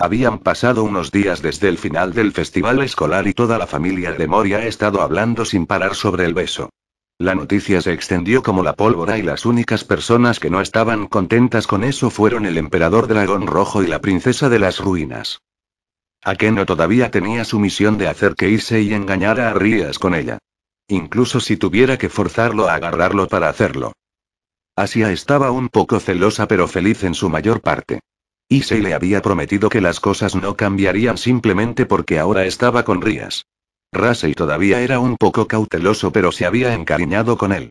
Habían pasado unos días desde el final del festival escolar y toda la familia de Moria ha estado hablando sin parar sobre el beso. La noticia se extendió como la pólvora y las únicas personas que no estaban contentas con eso fueron el emperador dragón rojo y la princesa de las ruinas. Akeno todavía tenía su misión de hacer que irse y engañara a Rías con ella. Incluso si tuviera que forzarlo a agarrarlo para hacerlo. Asia estaba un poco celosa pero feliz en su mayor parte. Y le había prometido que las cosas no cambiarían simplemente porque ahora estaba con Rías. Rasey todavía era un poco cauteloso pero se había encariñado con él.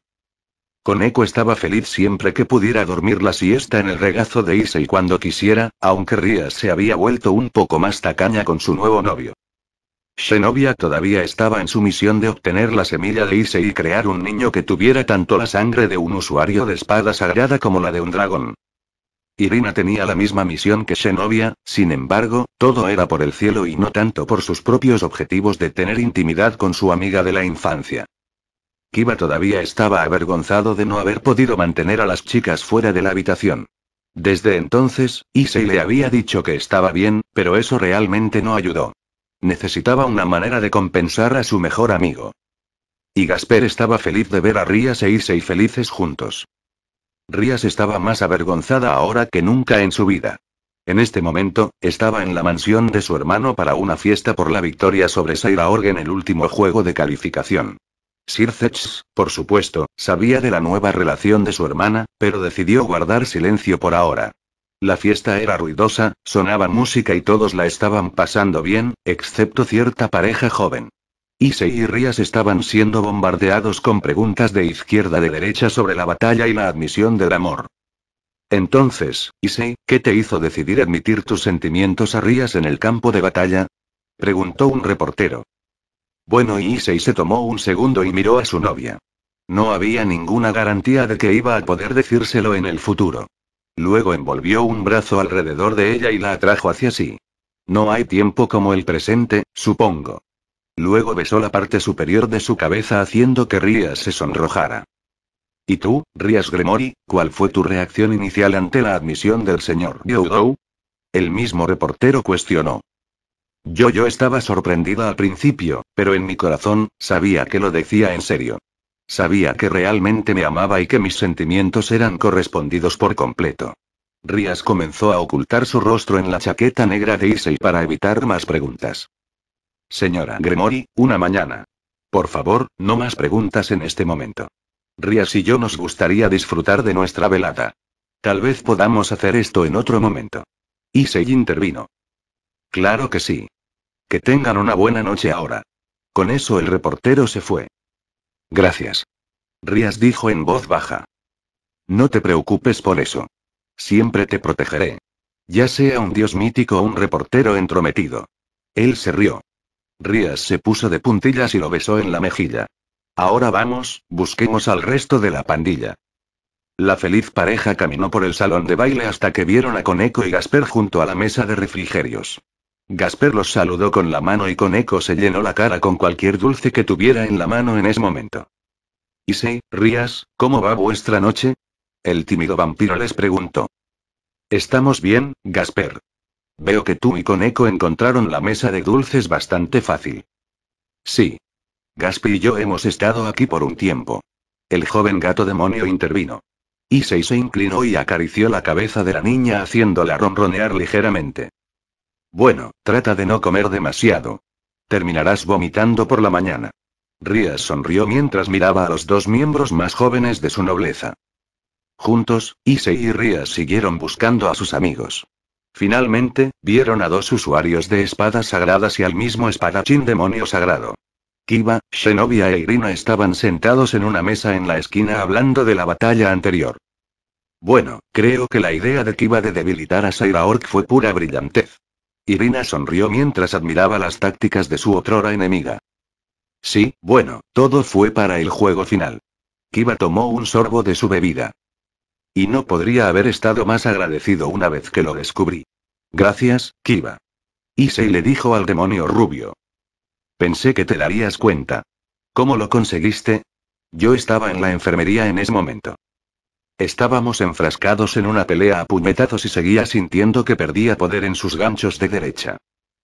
Koneko estaba feliz siempre que pudiera dormir la siesta en el regazo de Issei cuando quisiera, aunque Rías se había vuelto un poco más tacaña con su nuevo novio. Xenobia todavía estaba en su misión de obtener la semilla de Issei y crear un niño que tuviera tanto la sangre de un usuario de espada sagrada como la de un dragón. Irina tenía la misma misión que Xenobia, sin embargo, todo era por el cielo y no tanto por sus propios objetivos de tener intimidad con su amiga de la infancia. Kiba todavía estaba avergonzado de no haber podido mantener a las chicas fuera de la habitación. Desde entonces, Issei le había dicho que estaba bien, pero eso realmente no ayudó. Necesitaba una manera de compensar a su mejor amigo. Y Gasper estaba feliz de ver a Rías e Issei felices juntos. Rías estaba más avergonzada ahora que nunca en su vida. En este momento, estaba en la mansión de su hermano para una fiesta por la victoria sobre Saira Org en el último juego de calificación. Sir por supuesto, sabía de la nueva relación de su hermana, pero decidió guardar silencio por ahora. La fiesta era ruidosa, sonaba música y todos la estaban pasando bien, excepto cierta pareja joven. Isei y Rías estaban siendo bombardeados con preguntas de izquierda de derecha sobre la batalla y la admisión del amor. Entonces, Isei, ¿qué te hizo decidir admitir tus sentimientos a Rías en el campo de batalla? Preguntó un reportero. Bueno, Isei se tomó un segundo y miró a su novia. No había ninguna garantía de que iba a poder decírselo en el futuro. Luego envolvió un brazo alrededor de ella y la atrajo hacia sí. No hay tiempo como el presente, supongo. Luego besó la parte superior de su cabeza haciendo que Rías se sonrojara. ¿Y tú, Rías Gremory, cuál fue tu reacción inicial ante la admisión del señor Yodou? El mismo reportero cuestionó. Yo yo estaba sorprendida al principio, pero en mi corazón, sabía que lo decía en serio. Sabía que realmente me amaba y que mis sentimientos eran correspondidos por completo. Rías comenzó a ocultar su rostro en la chaqueta negra de Issei para evitar más preguntas. Señora Gremory, una mañana. Por favor, no más preguntas en este momento. Rías y yo nos gustaría disfrutar de nuestra velada. Tal vez podamos hacer esto en otro momento. Y se intervino. Claro que sí. Que tengan una buena noche ahora. Con eso el reportero se fue. Gracias. Rías dijo en voz baja. No te preocupes por eso. Siempre te protegeré. Ya sea un dios mítico o un reportero entrometido. Él se rió. Rías se puso de puntillas y lo besó en la mejilla. Ahora vamos, busquemos al resto de la pandilla. La feliz pareja caminó por el salón de baile hasta que vieron a Coneco y Gasper junto a la mesa de refrigerios. Gasper los saludó con la mano y Coneco se llenó la cara con cualquier dulce que tuviera en la mano en ese momento. Y si, Rías, ¿cómo va vuestra noche? El tímido vampiro les preguntó. Estamos bien, Gasper, Veo que tú y Coneco encontraron la mesa de dulces bastante fácil. Sí. Gaspi y yo hemos estado aquí por un tiempo. El joven gato demonio intervino. Issei se inclinó y acarició la cabeza de la niña haciéndola ronronear ligeramente. Bueno, trata de no comer demasiado. Terminarás vomitando por la mañana. Rías sonrió mientras miraba a los dos miembros más jóvenes de su nobleza. Juntos, Issei y Rías siguieron buscando a sus amigos. Finalmente, vieron a dos usuarios de espadas sagradas y al mismo espadachín demonio sagrado. Kiba, Xenobia e Irina estaban sentados en una mesa en la esquina hablando de la batalla anterior. Bueno, creo que la idea de Kiba de debilitar a Saira fue pura brillantez. Irina sonrió mientras admiraba las tácticas de su otrora enemiga. Sí, bueno, todo fue para el juego final. Kiba tomó un sorbo de su bebida. Y no podría haber estado más agradecido una vez que lo descubrí. Gracias, Kiva. Issei le dijo al demonio rubio. Pensé que te darías cuenta. ¿Cómo lo conseguiste? Yo estaba en la enfermería en ese momento. Estábamos enfrascados en una pelea a puñetazos y seguía sintiendo que perdía poder en sus ganchos de derecha.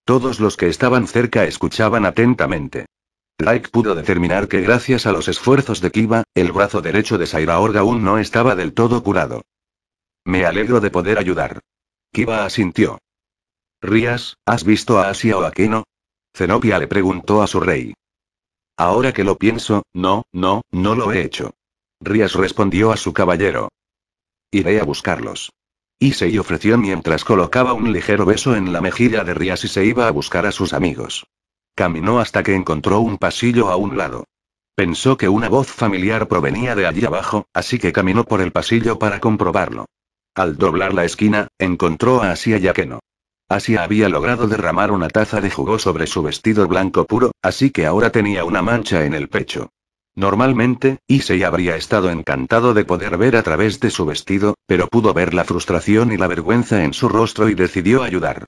Todos los que estaban cerca escuchaban atentamente. Like pudo determinar que gracias a los esfuerzos de Kiva, el brazo derecho de Sairaorga aún no estaba del todo curado. Me alegro de poder ayudar. Kiva asintió. Rías, ¿has visto a Asia o a Kino? Zenopia le preguntó a su rey. Ahora que lo pienso, no, no, no lo he hecho. Rías respondió a su caballero. Iré a buscarlos. y ofreció mientras colocaba un ligero beso en la mejilla de Rías y se iba a buscar a sus amigos. Caminó hasta que encontró un pasillo a un lado. Pensó que una voz familiar provenía de allí abajo, así que caminó por el pasillo para comprobarlo. Al doblar la esquina, encontró a Asia no. Asia había logrado derramar una taza de jugo sobre su vestido blanco puro, así que ahora tenía una mancha en el pecho. Normalmente, Issei habría estado encantado de poder ver a través de su vestido, pero pudo ver la frustración y la vergüenza en su rostro y decidió ayudar.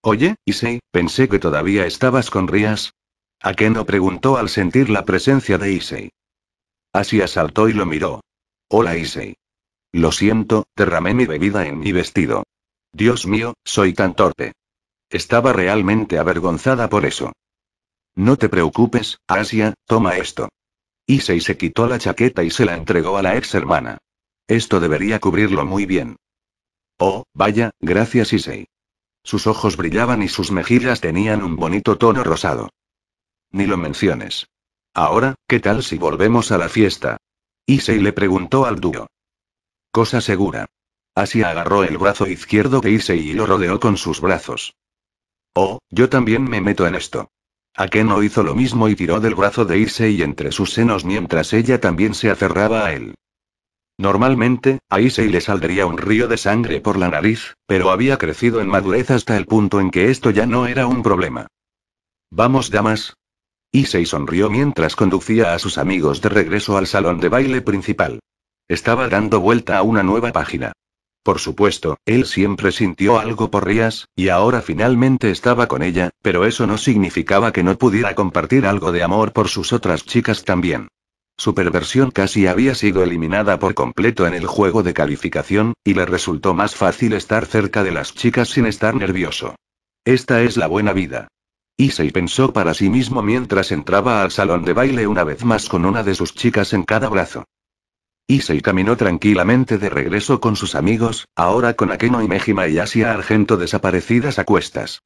Oye, Issei, pensé que todavía estabas con Rías. Akeno preguntó al sentir la presencia de Issei. Asia saltó y lo miró. Hola Issei. Lo siento, derramé mi bebida en mi vestido. Dios mío, soy tan torpe. Estaba realmente avergonzada por eso. No te preocupes, Asia, toma esto. Issei se quitó la chaqueta y se la entregó a la ex hermana. Esto debería cubrirlo muy bien. Oh, vaya, gracias Issei. Sus ojos brillaban y sus mejillas tenían un bonito tono rosado. Ni lo menciones. Ahora, ¿qué tal si volvemos a la fiesta? Issei le preguntó al dúo. Cosa segura. Así agarró el brazo izquierdo de Issei y lo rodeó con sus brazos. Oh, yo también me meto en esto. Akeno hizo lo mismo y tiró del brazo de Issei entre sus senos mientras ella también se aferraba a él. Normalmente, a Issei le saldría un río de sangre por la nariz, pero había crecido en madurez hasta el punto en que esto ya no era un problema. Vamos, damas. Issei sonrió mientras conducía a sus amigos de regreso al salón de baile principal. Estaba dando vuelta a una nueva página. Por supuesto, él siempre sintió algo por Rías, y ahora finalmente estaba con ella, pero eso no significaba que no pudiera compartir algo de amor por sus otras chicas también. Su perversión casi había sido eliminada por completo en el juego de calificación, y le resultó más fácil estar cerca de las chicas sin estar nervioso. Esta es la buena vida. Issei pensó para sí mismo mientras entraba al salón de baile una vez más con una de sus chicas en cada brazo. Issei caminó tranquilamente de regreso con sus amigos, ahora con Akeno y Mejima y Asia Argento desaparecidas a cuestas.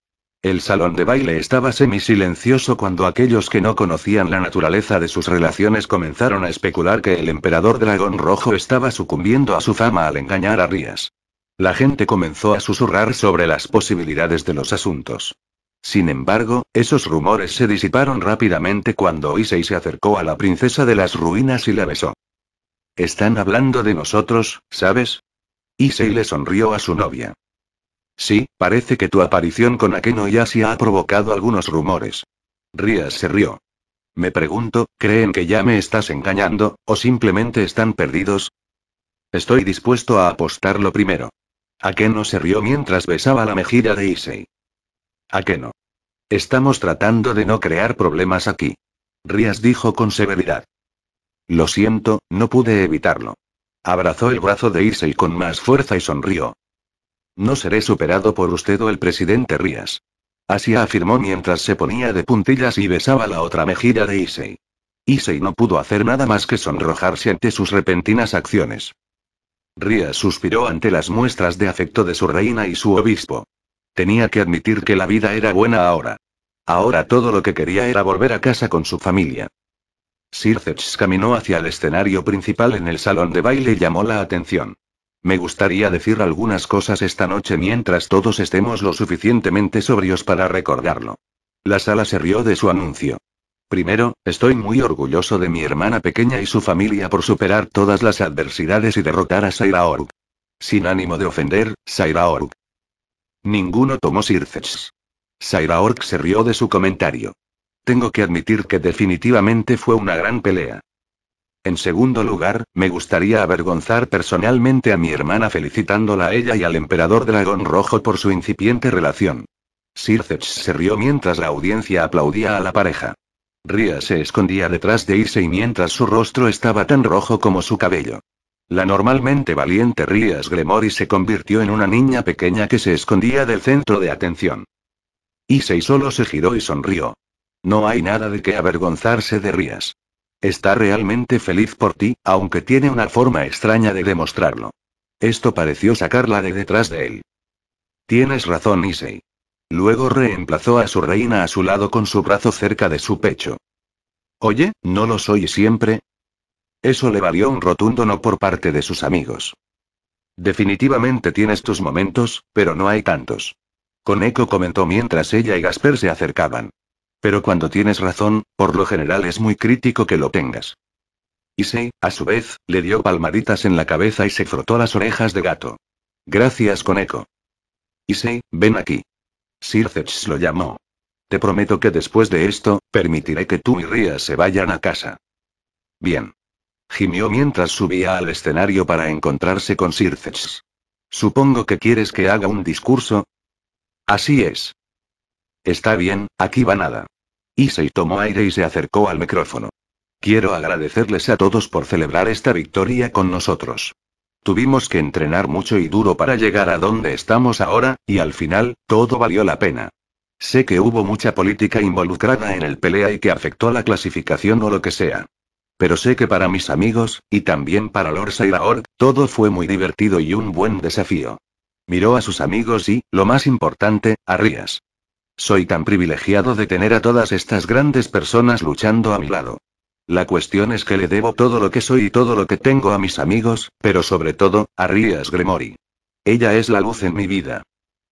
El salón de baile estaba semisilencioso cuando aquellos que no conocían la naturaleza de sus relaciones comenzaron a especular que el emperador dragón rojo estaba sucumbiendo a su fama al engañar a Rías. La gente comenzó a susurrar sobre las posibilidades de los asuntos. Sin embargo, esos rumores se disiparon rápidamente cuando Issei se acercó a la princesa de las ruinas y la besó. Están hablando de nosotros, ¿sabes? Issei le sonrió a su novia. Sí, parece que tu aparición con Akeno y Asia ha provocado algunos rumores. Rías se rió. Me pregunto, ¿creen que ya me estás engañando, o simplemente están perdidos? Estoy dispuesto a apostarlo primero. Akeno se rió mientras besaba la mejilla de Issei. Akeno. Estamos tratando de no crear problemas aquí. Rías dijo con severidad. Lo siento, no pude evitarlo. Abrazó el brazo de Issei con más fuerza y sonrió. No seré superado por usted o el presidente Rías. Así afirmó mientras se ponía de puntillas y besaba la otra mejilla de Issei. Issei no pudo hacer nada más que sonrojarse ante sus repentinas acciones. Rías suspiró ante las muestras de afecto de su reina y su obispo. Tenía que admitir que la vida era buena ahora. Ahora todo lo que quería era volver a casa con su familia. Sircech caminó hacia el escenario principal en el salón de baile y llamó la atención. Me gustaría decir algunas cosas esta noche mientras todos estemos lo suficientemente sobrios para recordarlo. La sala se rió de su anuncio. Primero, estoy muy orgulloso de mi hermana pequeña y su familia por superar todas las adversidades y derrotar a Saira Sin ánimo de ofender, Saira Ninguno tomó Sirces. Saira se rió de su comentario. Tengo que admitir que definitivamente fue una gran pelea. En segundo lugar, me gustaría avergonzar personalmente a mi hermana felicitándola a ella y al emperador dragón rojo por su incipiente relación. Sirceps se rió mientras la audiencia aplaudía a la pareja. Ria se escondía detrás de Ise y mientras su rostro estaba tan rojo como su cabello. La normalmente valiente Rías Gremory se convirtió en una niña pequeña que se escondía del centro de atención. Issei solo se giró y sonrió. No hay nada de qué avergonzarse de Rías. Está realmente feliz por ti, aunque tiene una forma extraña de demostrarlo. Esto pareció sacarla de detrás de él. Tienes razón, Issei. Luego reemplazó a su reina a su lado con su brazo cerca de su pecho. Oye, ¿no lo soy siempre? Eso le valió un rotundo no por parte de sus amigos. Definitivamente tienes tus momentos, pero no hay tantos. Con eco comentó mientras ella y Gasper se acercaban. Pero cuando tienes razón, por lo general es muy crítico que lo tengas. Issei, a su vez, le dio palmaditas en la cabeza y se frotó las orejas de gato. Gracias, Eco. Issei, ven aquí. Sirthets lo llamó. Te prometo que después de esto, permitiré que tú y Ria se vayan a casa. Bien. Gimió mientras subía al escenario para encontrarse con Sirthets. Supongo que quieres que haga un discurso. Así es. Está bien, aquí va nada. Issei tomó aire y se acercó al micrófono. Quiero agradecerles a todos por celebrar esta victoria con nosotros. Tuvimos que entrenar mucho y duro para llegar a donde estamos ahora, y al final, todo valió la pena. Sé que hubo mucha política involucrada en el pelea y que afectó la clasificación o lo que sea. Pero sé que para mis amigos, y también para Lord y todo fue muy divertido y un buen desafío. Miró a sus amigos y, lo más importante, a Rías. Soy tan privilegiado de tener a todas estas grandes personas luchando a mi lado. La cuestión es que le debo todo lo que soy y todo lo que tengo a mis amigos, pero sobre todo, a Rías Gremory. Ella es la luz en mi vida.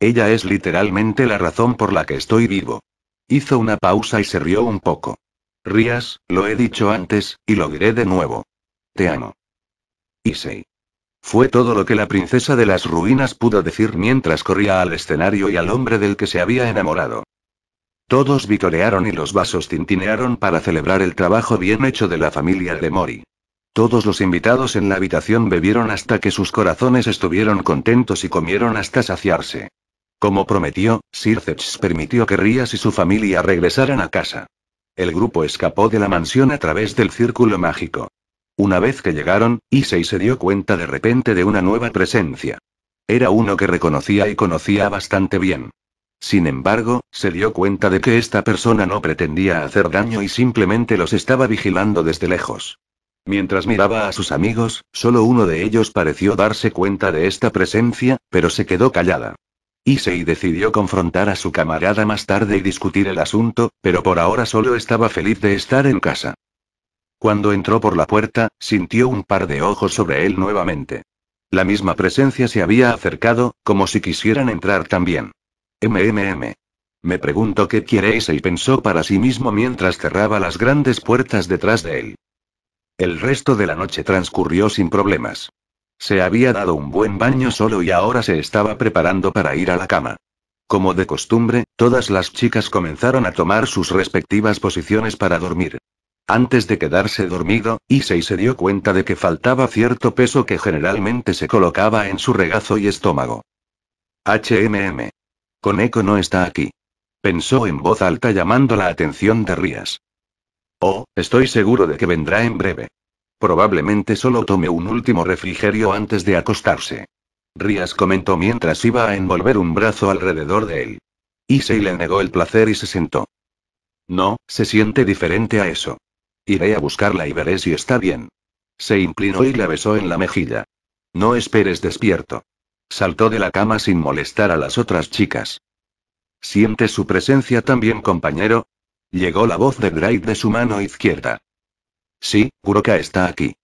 Ella es literalmente la razón por la que estoy vivo. Hizo una pausa y se rió un poco. Rías, lo he dicho antes, y lo diré de nuevo. Te amo. Issei. Fue todo lo que la princesa de las ruinas pudo decir mientras corría al escenario y al hombre del que se había enamorado. Todos vitorearon y los vasos tintinearon para celebrar el trabajo bien hecho de la familia de Mori. Todos los invitados en la habitación bebieron hasta que sus corazones estuvieron contentos y comieron hasta saciarse. Como prometió, Sirceps permitió que Rías y su familia regresaran a casa. El grupo escapó de la mansión a través del círculo mágico. Una vez que llegaron, Issei se dio cuenta de repente de una nueva presencia. Era uno que reconocía y conocía bastante bien. Sin embargo, se dio cuenta de que esta persona no pretendía hacer daño y simplemente los estaba vigilando desde lejos. Mientras miraba a sus amigos, solo uno de ellos pareció darse cuenta de esta presencia, pero se quedó callada. Issei decidió confrontar a su camarada más tarde y discutir el asunto, pero por ahora solo estaba feliz de estar en casa. Cuando entró por la puerta, sintió un par de ojos sobre él nuevamente. La misma presencia se había acercado, como si quisieran entrar también. MMM. Me pregunto qué quiere y pensó para sí mismo mientras cerraba las grandes puertas detrás de él. El resto de la noche transcurrió sin problemas. Se había dado un buen baño solo y ahora se estaba preparando para ir a la cama. Como de costumbre, todas las chicas comenzaron a tomar sus respectivas posiciones para dormir. Antes de quedarse dormido, Issei se dio cuenta de que faltaba cierto peso que generalmente se colocaba en su regazo y estómago. HMM. Koneko no está aquí. Pensó en voz alta llamando la atención de Rías. Oh, estoy seguro de que vendrá en breve. Probablemente solo tome un último refrigerio antes de acostarse. Rías comentó mientras iba a envolver un brazo alrededor de él. Issei le negó el placer y se sentó. No, se siente diferente a eso. Iré a buscarla y veré si está bien. Se inclinó y la besó en la mejilla. No esperes despierto. Saltó de la cama sin molestar a las otras chicas. Siente su presencia también, compañero? Llegó la voz de Drake de su mano izquierda. Sí, Kuroka está aquí.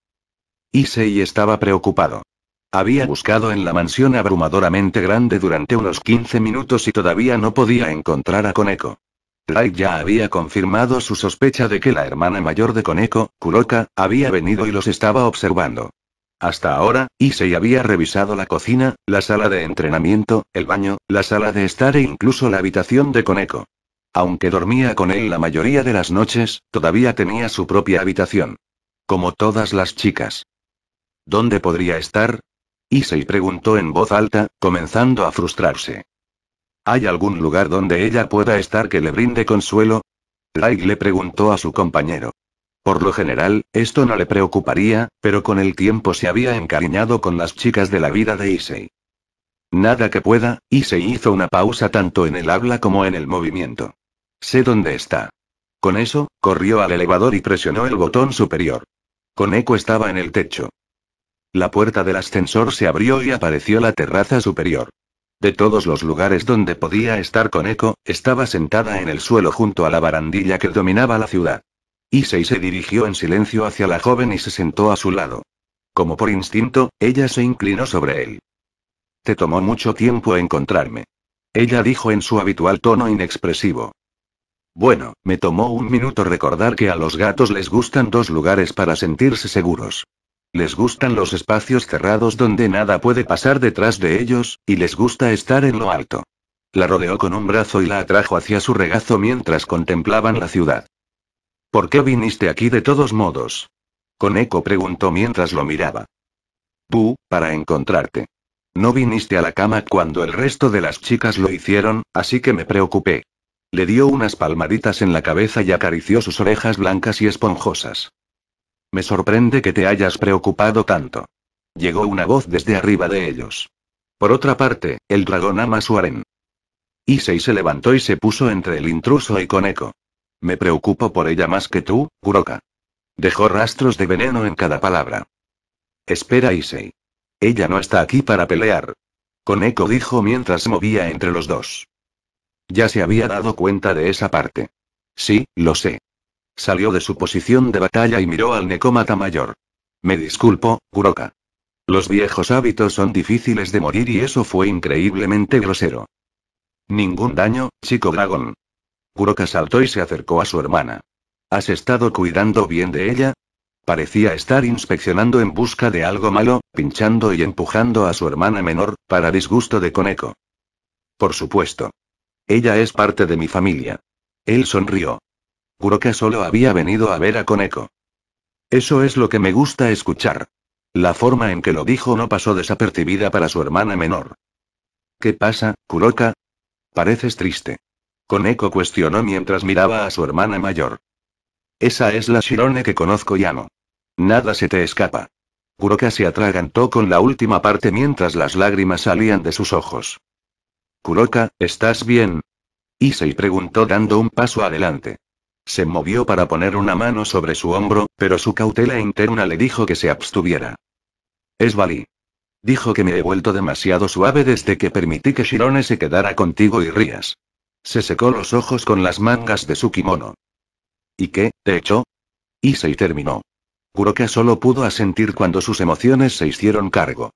Issei estaba preocupado. Había buscado en la mansión abrumadoramente grande durante unos 15 minutos y todavía no podía encontrar a Koneko. Light ya había confirmado su sospecha de que la hermana mayor de Koneko, Kuroka, había venido y los estaba observando. Hasta ahora, Issei había revisado la cocina, la sala de entrenamiento, el baño, la sala de estar e incluso la habitación de Koneko. Aunque dormía con él la mayoría de las noches, todavía tenía su propia habitación. Como todas las chicas. ¿Dónde podría estar? Issei preguntó en voz alta, comenzando a frustrarse. ¿Hay algún lugar donde ella pueda estar que le brinde consuelo? Light le preguntó a su compañero. Por lo general, esto no le preocuparía, pero con el tiempo se había encariñado con las chicas de la vida de Issei. Nada que pueda, Issei hizo una pausa tanto en el habla como en el movimiento. Sé dónde está. Con eso, corrió al elevador y presionó el botón superior. Con eco estaba en el techo. La puerta del ascensor se abrió y apareció la terraza superior. De todos los lugares donde podía estar con Eco, estaba sentada en el suelo junto a la barandilla que dominaba la ciudad. Issei se dirigió en silencio hacia la joven y se sentó a su lado. Como por instinto, ella se inclinó sobre él. Te tomó mucho tiempo encontrarme. Ella dijo en su habitual tono inexpresivo. Bueno, me tomó un minuto recordar que a los gatos les gustan dos lugares para sentirse seguros. Les gustan los espacios cerrados donde nada puede pasar detrás de ellos, y les gusta estar en lo alto. La rodeó con un brazo y la atrajo hacia su regazo mientras contemplaban la ciudad. ¿Por qué viniste aquí de todos modos? Con eco preguntó mientras lo miraba. Bu, para encontrarte. No viniste a la cama cuando el resto de las chicas lo hicieron, así que me preocupé. Le dio unas palmaditas en la cabeza y acarició sus orejas blancas y esponjosas. Me sorprende que te hayas preocupado tanto. Llegó una voz desde arriba de ellos. Por otra parte, el dragón ama su harén. se levantó y se puso entre el intruso y Koneko. Me preocupo por ella más que tú, Kuroka. Dejó rastros de veneno en cada palabra. Espera Issei. Ella no está aquí para pelear. Koneko dijo mientras se movía entre los dos. Ya se había dado cuenta de esa parte. Sí, lo sé. Salió de su posición de batalla y miró al necómata mayor. Me disculpo, Kuroka. Los viejos hábitos son difíciles de morir y eso fue increíblemente grosero. Ningún daño, chico dragón. Kuroka saltó y se acercó a su hermana. ¿Has estado cuidando bien de ella? Parecía estar inspeccionando en busca de algo malo, pinchando y empujando a su hermana menor, para disgusto de Koneko. Por supuesto. Ella es parte de mi familia. Él sonrió. Kuroka solo había venido a ver a Koneko. Eso es lo que me gusta escuchar. La forma en que lo dijo no pasó desapercibida para su hermana menor. ¿Qué pasa, Kuroka? Pareces triste. Koneko cuestionó mientras miraba a su hermana mayor. Esa es la Shirone que conozco amo. Nada se te escapa. Kuroka se atragantó con la última parte mientras las lágrimas salían de sus ojos. Kuroka, ¿estás bien? Issei preguntó dando un paso adelante. Se movió para poner una mano sobre su hombro, pero su cautela interna le dijo que se abstuviera. Es Dijo que me he vuelto demasiado suave desde que permití que Shirone se quedara contigo y rías. Se secó los ojos con las mangas de su kimono. ¿Y qué, te echó? y terminó. Kuroka solo pudo asentir cuando sus emociones se hicieron cargo.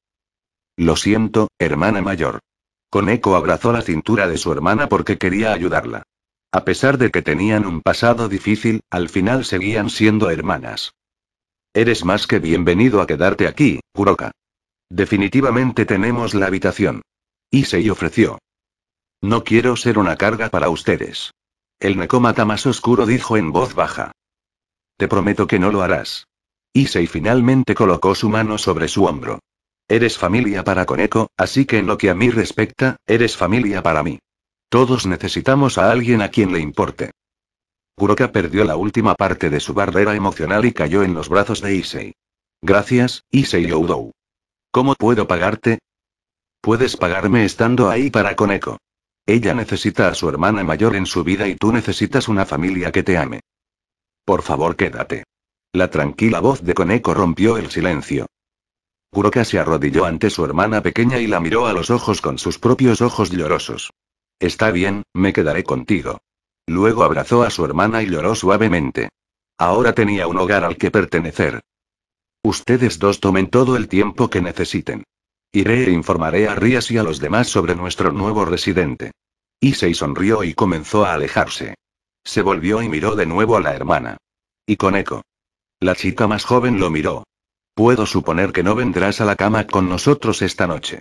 Lo siento, hermana mayor. eco abrazó la cintura de su hermana porque quería ayudarla. A pesar de que tenían un pasado difícil, al final seguían siendo hermanas. Eres más que bienvenido a quedarte aquí, Kuroka. Definitivamente tenemos la habitación. Issei ofreció. No quiero ser una carga para ustedes. El necómata más oscuro dijo en voz baja. Te prometo que no lo harás. Issei finalmente colocó su mano sobre su hombro. Eres familia para Koneko, así que en lo que a mí respecta, eres familia para mí. Todos necesitamos a alguien a quien le importe. Kuroka perdió la última parte de su barrera emocional y cayó en los brazos de Issei. Gracias, Issei Oudou. ¿Cómo puedo pagarte? Puedes pagarme estando ahí para Koneko. Ella necesita a su hermana mayor en su vida y tú necesitas una familia que te ame. Por favor, quédate. La tranquila voz de Koneko rompió el silencio. Kuroka se arrodilló ante su hermana pequeña y la miró a los ojos con sus propios ojos llorosos. Está bien, me quedaré contigo. Luego abrazó a su hermana y lloró suavemente. Ahora tenía un hogar al que pertenecer. Ustedes dos tomen todo el tiempo que necesiten. Iré e informaré a Rías y a los demás sobre nuestro nuevo residente. Issei sonrió y comenzó a alejarse. Se volvió y miró de nuevo a la hermana. Y con eco. La chica más joven lo miró. Puedo suponer que no vendrás a la cama con nosotros esta noche.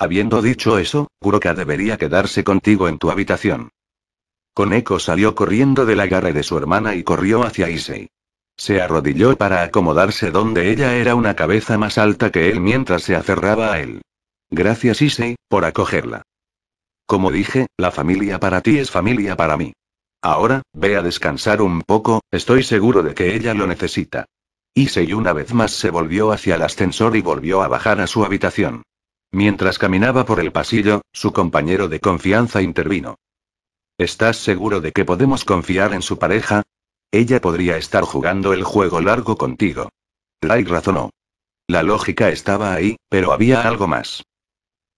Habiendo dicho eso, Kuroka debería quedarse contigo en tu habitación. Koneko salió corriendo del agarre de su hermana y corrió hacia Issei. Se arrodilló para acomodarse donde ella era una cabeza más alta que él mientras se aferraba a él. Gracias Issei, por acogerla. Como dije, la familia para ti es familia para mí. Ahora, ve a descansar un poco, estoy seguro de que ella lo necesita. Issei una vez más se volvió hacia el ascensor y volvió a bajar a su habitación. Mientras caminaba por el pasillo, su compañero de confianza intervino. ¿Estás seguro de que podemos confiar en su pareja? Ella podría estar jugando el juego largo contigo. Lai razonó. La lógica estaba ahí, pero había algo más.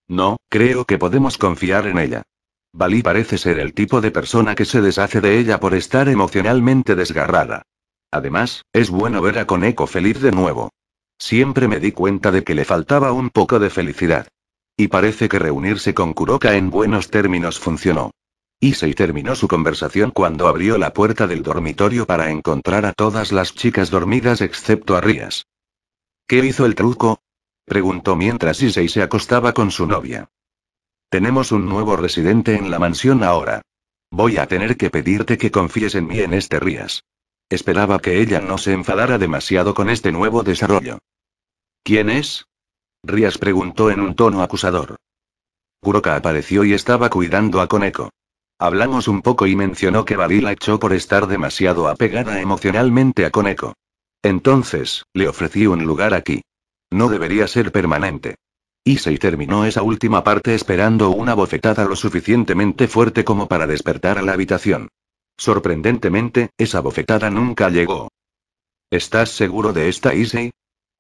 No, creo que podemos confiar en ella. Bali parece ser el tipo de persona que se deshace de ella por estar emocionalmente desgarrada. Además, es bueno ver a Koneko feliz de nuevo. Siempre me di cuenta de que le faltaba un poco de felicidad. Y parece que reunirse con Kuroka en buenos términos funcionó. Issei terminó su conversación cuando abrió la puerta del dormitorio para encontrar a todas las chicas dormidas excepto a Rías. ¿Qué hizo el truco? preguntó mientras Issei se acostaba con su novia. Tenemos un nuevo residente en la mansión ahora. Voy a tener que pedirte que confíes en mí en este Rías. Esperaba que ella no se enfadara demasiado con este nuevo desarrollo. ¿Quién es? Rías preguntó en un tono acusador. Kuroka apareció y estaba cuidando a Koneko. Hablamos un poco y mencionó que Bali la echó por estar demasiado apegada emocionalmente a Koneko. Entonces, le ofrecí un lugar aquí. No debería ser permanente. Issei terminó esa última parte esperando una bofetada lo suficientemente fuerte como para despertar a la habitación. Sorprendentemente, esa bofetada nunca llegó. ¿Estás seguro de esta Issei?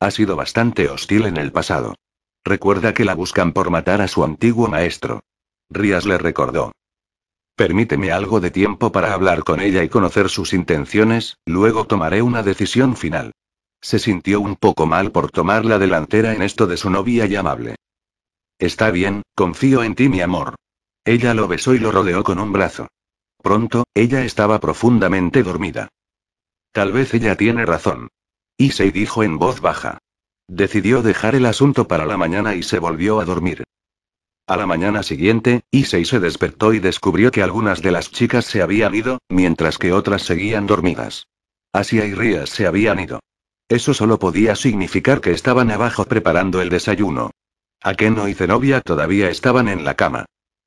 Ha sido bastante hostil en el pasado. Recuerda que la buscan por matar a su antiguo maestro. Rías le recordó. Permíteme algo de tiempo para hablar con ella y conocer sus intenciones, luego tomaré una decisión final. Se sintió un poco mal por tomar la delantera en esto de su novia y amable. Está bien, confío en ti, mi amor. Ella lo besó y lo rodeó con un brazo. Pronto, ella estaba profundamente dormida. Tal vez ella tiene razón. Issei dijo en voz baja. Decidió dejar el asunto para la mañana y se volvió a dormir. A la mañana siguiente, Issei se despertó y descubrió que algunas de las chicas se habían ido, mientras que otras seguían dormidas. Asia y Rías se habían ido. Eso solo podía significar que estaban abajo preparando el desayuno. Akeno y Zenobia todavía estaban en la cama.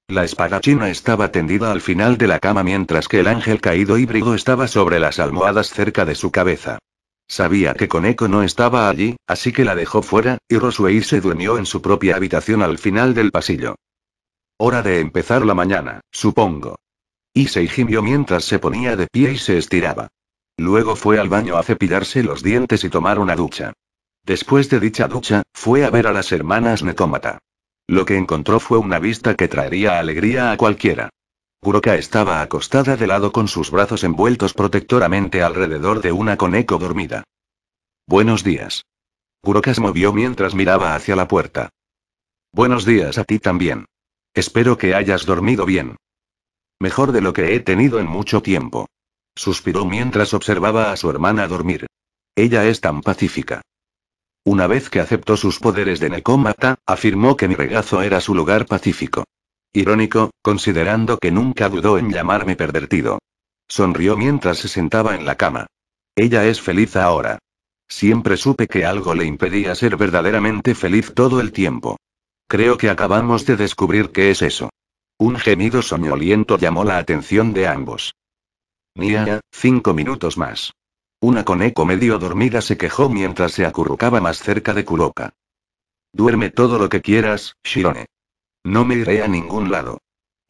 La espada china estaba tendida al final de la cama mientras que el ángel caído híbrido estaba sobre las almohadas cerca de su cabeza. Sabía que Koneko no estaba allí, así que la dejó fuera, y Rosuei se durmió en su propia habitación al final del pasillo. Hora de empezar la mañana, supongo. se gimió mientras se ponía de pie y se estiraba. Luego fue al baño a cepillarse los dientes y tomar una ducha. Después de dicha ducha, fue a ver a las hermanas necómata. Lo que encontró fue una vista que traería alegría a cualquiera. Guroka estaba acostada de lado con sus brazos envueltos protectoramente alrededor de una coneco dormida. Buenos días. Guroka se movió mientras miraba hacia la puerta. Buenos días a ti también. Espero que hayas dormido bien. Mejor de lo que he tenido en mucho tiempo. Suspiró mientras observaba a su hermana dormir. Ella es tan pacífica. Una vez que aceptó sus poderes de necómata, afirmó que mi regazo era su lugar pacífico. Irónico, considerando que nunca dudó en llamarme pervertido. Sonrió mientras se sentaba en la cama. Ella es feliz ahora. Siempre supe que algo le impedía ser verdaderamente feliz todo el tiempo. Creo que acabamos de descubrir qué es eso. Un gemido soñoliento llamó la atención de ambos. Mia, cinco minutos más. Una coneco medio dormida se quejó mientras se acurrucaba más cerca de Kuroka. Duerme todo lo que quieras, Shirone. No me iré a ningún lado.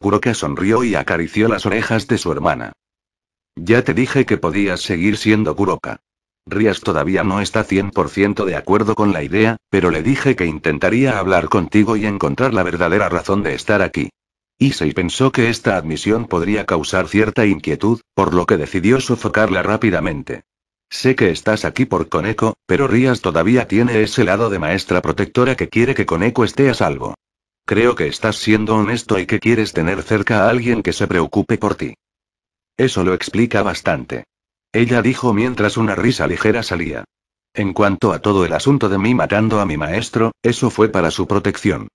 Kuroka sonrió y acarició las orejas de su hermana. Ya te dije que podías seguir siendo Kuroka. Rías todavía no está 100% de acuerdo con la idea, pero le dije que intentaría hablar contigo y encontrar la verdadera razón de estar aquí. Issei pensó que esta admisión podría causar cierta inquietud, por lo que decidió sofocarla rápidamente. Sé que estás aquí por Coneco, pero Rías todavía tiene ese lado de maestra protectora que quiere que Coneco esté a salvo. Creo que estás siendo honesto y que quieres tener cerca a alguien que se preocupe por ti. Eso lo explica bastante. Ella dijo mientras una risa ligera salía. En cuanto a todo el asunto de mí matando a mi maestro, eso fue para su protección.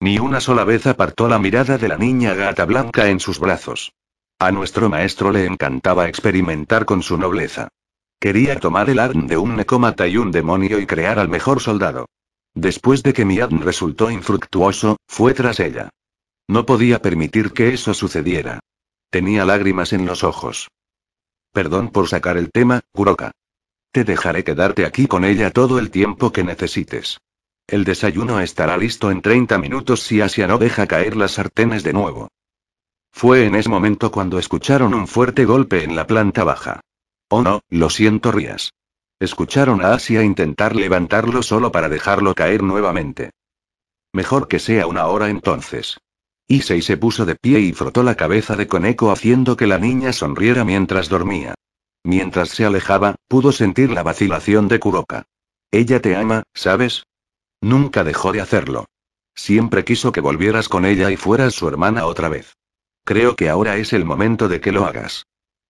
Ni una sola vez apartó la mirada de la niña gata blanca en sus brazos. A nuestro maestro le encantaba experimentar con su nobleza. Quería tomar el ADN de un necómata y un demonio y crear al mejor soldado. Después de que mi ADN resultó infructuoso, fue tras ella. No podía permitir que eso sucediera. Tenía lágrimas en los ojos. Perdón por sacar el tema, Guroka. Te dejaré quedarte aquí con ella todo el tiempo que necesites. El desayuno estará listo en 30 minutos si Asia no deja caer las sartenes de nuevo. Fue en ese momento cuando escucharon un fuerte golpe en la planta baja. Oh no, lo siento, Rías. Escucharon a Asia intentar levantarlo solo para dejarlo caer nuevamente. Mejor que sea una hora entonces. Issei se puso de pie y frotó la cabeza de Koneko haciendo que la niña sonriera mientras dormía. Mientras se alejaba, pudo sentir la vacilación de Kuroka. Ella te ama, ¿sabes? Nunca dejó de hacerlo. Siempre quiso que volvieras con ella y fueras su hermana otra vez. Creo que ahora es el momento de que lo hagas.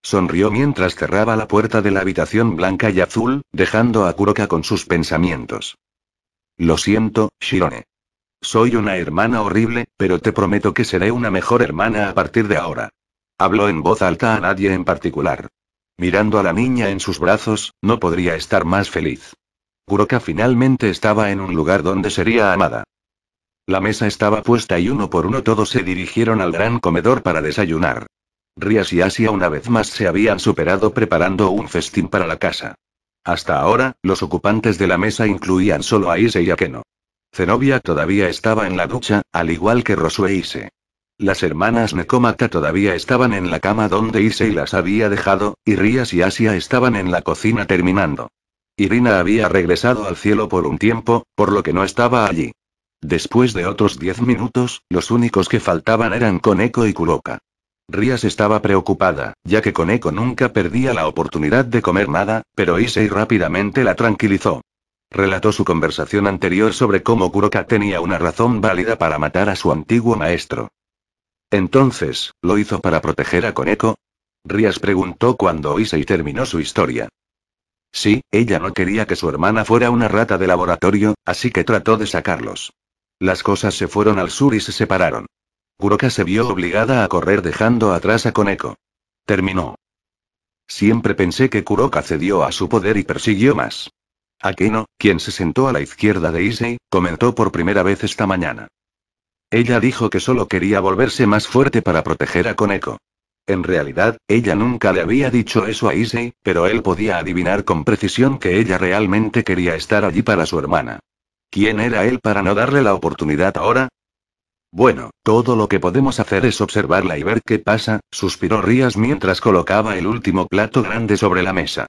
Sonrió mientras cerraba la puerta de la habitación blanca y azul, dejando a Kuroka con sus pensamientos. Lo siento, Shirone. Soy una hermana horrible, pero te prometo que seré una mejor hermana a partir de ahora. Habló en voz alta a nadie en particular. Mirando a la niña en sus brazos, no podría estar más feliz. Kuroka finalmente estaba en un lugar donde sería amada. La mesa estaba puesta y uno por uno todos se dirigieron al gran comedor para desayunar. Rías y Asia una vez más se habían superado preparando un festín para la casa. Hasta ahora, los ocupantes de la mesa incluían solo a Ise y a Keno. Zenobia todavía estaba en la ducha, al igual que Rosue Ise. Las hermanas Nekomata todavía estaban en la cama donde Ise las había dejado, y Rías y Asia estaban en la cocina terminando. Irina había regresado al cielo por un tiempo, por lo que no estaba allí. Después de otros diez minutos, los únicos que faltaban eran Koneko y Kuroka. Rías estaba preocupada, ya que Koneko nunca perdía la oportunidad de comer nada, pero Issei rápidamente la tranquilizó. Relató su conversación anterior sobre cómo Kuroka tenía una razón válida para matar a su antiguo maestro. Entonces, ¿lo hizo para proteger a Koneko? Rías preguntó cuando Issei terminó su historia. Sí, ella no quería que su hermana fuera una rata de laboratorio, así que trató de sacarlos. Las cosas se fueron al sur y se separaron. Kuroka se vio obligada a correr dejando atrás a Koneko. Terminó. Siempre pensé que Kuroka cedió a su poder y persiguió más. Akeno, quien se sentó a la izquierda de Issei, comentó por primera vez esta mañana. Ella dijo que solo quería volverse más fuerte para proteger a Koneko. En realidad, ella nunca le había dicho eso a Issei, pero él podía adivinar con precisión que ella realmente quería estar allí para su hermana. ¿Quién era él para no darle la oportunidad ahora? Bueno, todo lo que podemos hacer es observarla y ver qué pasa, suspiró Rías mientras colocaba el último plato grande sobre la mesa.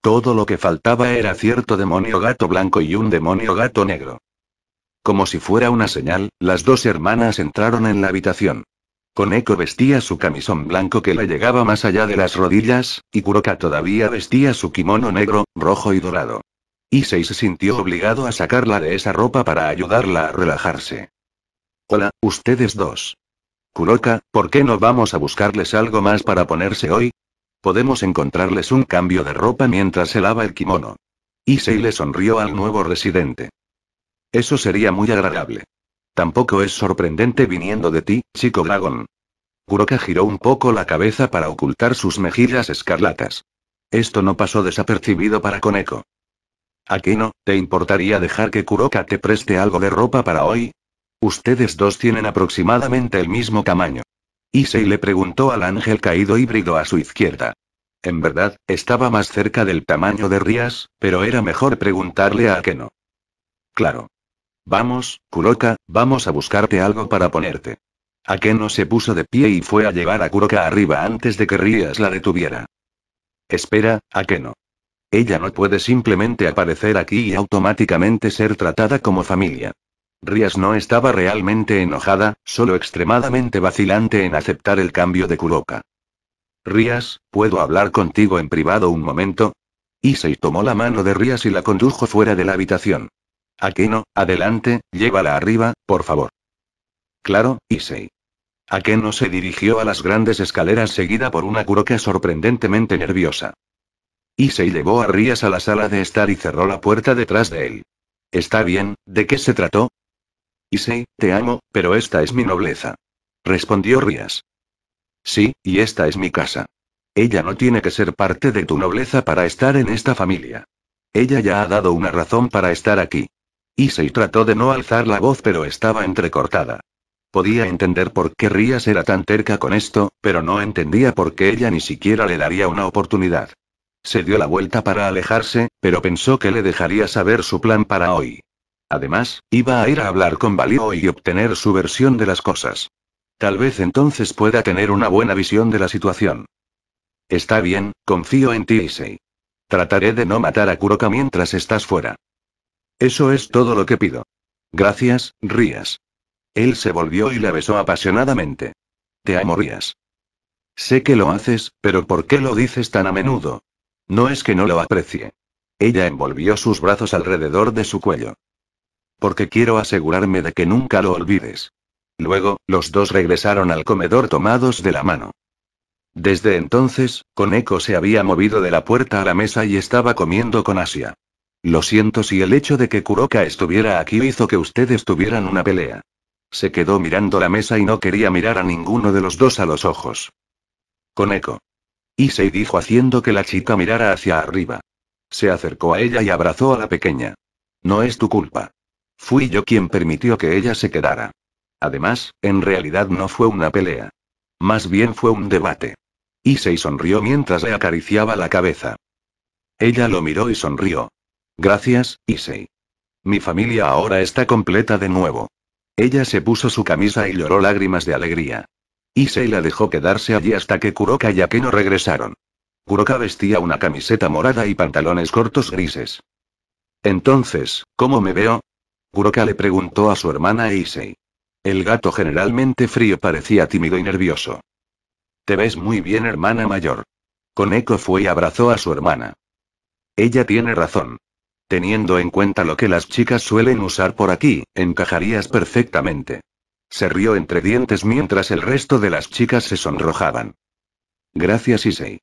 Todo lo que faltaba era cierto demonio gato blanco y un demonio gato negro. Como si fuera una señal, las dos hermanas entraron en la habitación. Koneko vestía su camisón blanco que le llegaba más allá de las rodillas, y Kuroka todavía vestía su kimono negro, rojo y dorado. Issei se sintió obligado a sacarla de esa ropa para ayudarla a relajarse. Hola, ustedes dos. Kuroka, ¿por qué no vamos a buscarles algo más para ponerse hoy? Podemos encontrarles un cambio de ropa mientras se lava el kimono. Issei le sonrió al nuevo residente. Eso sería muy agradable. Tampoco es sorprendente viniendo de ti, chico dragón. Kuroka giró un poco la cabeza para ocultar sus mejillas escarlatas. Esto no pasó desapercibido para Koneko. no ¿te importaría dejar que Kuroka te preste algo de ropa para hoy? Ustedes dos tienen aproximadamente el mismo tamaño. Issei le preguntó al ángel caído híbrido a su izquierda. En verdad, estaba más cerca del tamaño de Rías, pero era mejor preguntarle a Akeno. Claro. Vamos, Kuroka, vamos a buscarte algo para ponerte. Akeno se puso de pie y fue a llevar a Kuroka arriba antes de que Rías la detuviera. Espera, Akeno. Ella no puede simplemente aparecer aquí y automáticamente ser tratada como familia. Rías no estaba realmente enojada, solo extremadamente vacilante en aceptar el cambio de Kuroka. Rías, ¿puedo hablar contigo en privado un momento? Issei tomó la mano de Rías y la condujo fuera de la habitación. Akeno, adelante, llévala arriba, por favor. Claro, Issei. Akeno se dirigió a las grandes escaleras seguida por una Kuroka sorprendentemente nerviosa. Issei llevó a Rías a la sala de estar y cerró la puerta detrás de él. Está bien, ¿de qué se trató? Issei, te amo, pero esta es mi nobleza. Respondió Rías. Sí, y esta es mi casa. Ella no tiene que ser parte de tu nobleza para estar en esta familia. Ella ya ha dado una razón para estar aquí. Issei trató de no alzar la voz pero estaba entrecortada. Podía entender por qué Rías era tan terca con esto, pero no entendía por qué ella ni siquiera le daría una oportunidad. Se dio la vuelta para alejarse, pero pensó que le dejaría saber su plan para hoy. Además, iba a ir a hablar con Valio y obtener su versión de las cosas. Tal vez entonces pueda tener una buena visión de la situación. Está bien, confío en ti, Issei. Trataré de no matar a Kuroka mientras estás fuera. Eso es todo lo que pido. Gracias, Rías. Él se volvió y la besó apasionadamente. Te amo, Rías. Sé que lo haces, pero ¿por qué lo dices tan a menudo? No es que no lo aprecie. Ella envolvió sus brazos alrededor de su cuello porque quiero asegurarme de que nunca lo olvides. Luego, los dos regresaron al comedor tomados de la mano. Desde entonces, Coneco se había movido de la puerta a la mesa y estaba comiendo con Asia. Lo siento si el hecho de que Kuroka estuviera aquí hizo que ustedes tuvieran una pelea. Se quedó mirando la mesa y no quería mirar a ninguno de los dos a los ojos. Coneco. se dijo haciendo que la chica mirara hacia arriba. Se acercó a ella y abrazó a la pequeña. No es tu culpa. Fui yo quien permitió que ella se quedara. Además, en realidad no fue una pelea. Más bien fue un debate. Issei sonrió mientras le acariciaba la cabeza. Ella lo miró y sonrió. Gracias, Issei. Mi familia ahora está completa de nuevo. Ella se puso su camisa y lloró lágrimas de alegría. Issei la dejó quedarse allí hasta que Kuroka y no regresaron. Kuroka vestía una camiseta morada y pantalones cortos grises. Entonces, ¿cómo me veo? Kuroka le preguntó a su hermana Issei. El gato generalmente frío parecía tímido y nervioso. Te ves muy bien, hermana mayor. Con eco fue y abrazó a su hermana. Ella tiene razón. Teniendo en cuenta lo que las chicas suelen usar por aquí, encajarías perfectamente. Se rió entre dientes mientras el resto de las chicas se sonrojaban. Gracias, Issei.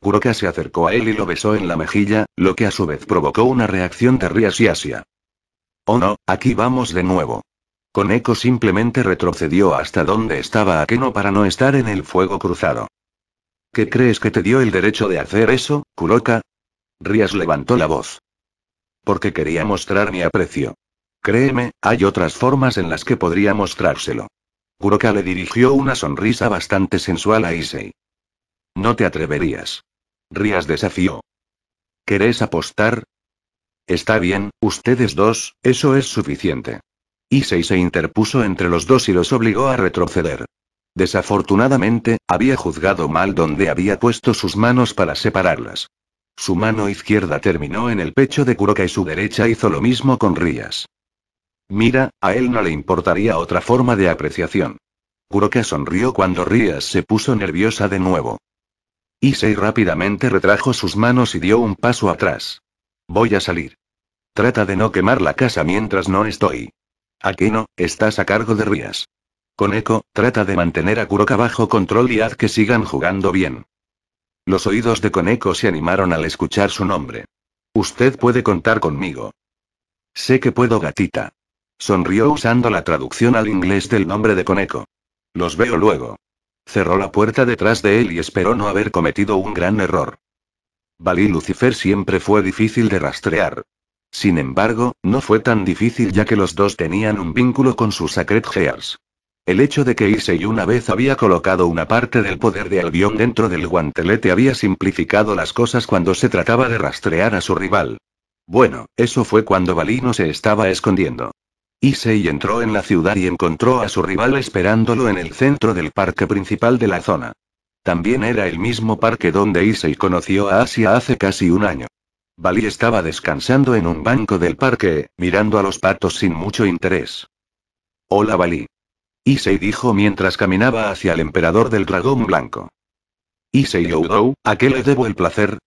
Kuroka se acercó a él y lo besó en la mejilla, lo que a su vez provocó una reacción de Rías y Asia. Oh no, aquí vamos de nuevo. Coneco simplemente retrocedió hasta donde estaba Akeno para no estar en el fuego cruzado. ¿Qué crees que te dio el derecho de hacer eso, Kuroka? Rías levantó la voz. Porque quería mostrar mi aprecio. Créeme, hay otras formas en las que podría mostrárselo. Kuroka le dirigió una sonrisa bastante sensual a Issei. No te atreverías. Rías desafió. ¿Querés apostar? Está bien, ustedes dos, eso es suficiente. Issei se interpuso entre los dos y los obligó a retroceder. Desafortunadamente, había juzgado mal donde había puesto sus manos para separarlas. Su mano izquierda terminó en el pecho de Kuroka y su derecha hizo lo mismo con Rías. Mira, a él no le importaría otra forma de apreciación. Kuroka sonrió cuando Rías se puso nerviosa de nuevo. Issei rápidamente retrajo sus manos y dio un paso atrás. Voy a salir. Trata de no quemar la casa mientras no estoy. Aquí no, estás a cargo de Rías. Con trata de mantener a Kuroka bajo control y haz que sigan jugando bien. Los oídos de Koneko se animaron al escuchar su nombre. Usted puede contar conmigo. Sé que puedo, gatita. Sonrió usando la traducción al inglés del nombre de Koneko. Los veo luego. Cerró la puerta detrás de él y esperó no haber cometido un gran error. Bali Lucifer siempre fue difícil de rastrear. Sin embargo, no fue tan difícil ya que los dos tenían un vínculo con sus Sacred Gears. El hecho de que Issei una vez había colocado una parte del poder de Albion dentro del guantelete había simplificado las cosas cuando se trataba de rastrear a su rival. Bueno, eso fue cuando no se estaba escondiendo. Issei entró en la ciudad y encontró a su rival esperándolo en el centro del parque principal de la zona. También era el mismo parque donde Issei conoció a Asia hace casi un año. Bali estaba descansando en un banco del parque, mirando a los patos sin mucho interés. Hola Bali. Issei dijo mientras caminaba hacia el emperador del dragón blanco. Issei Youdou, ¿a qué le debo el placer?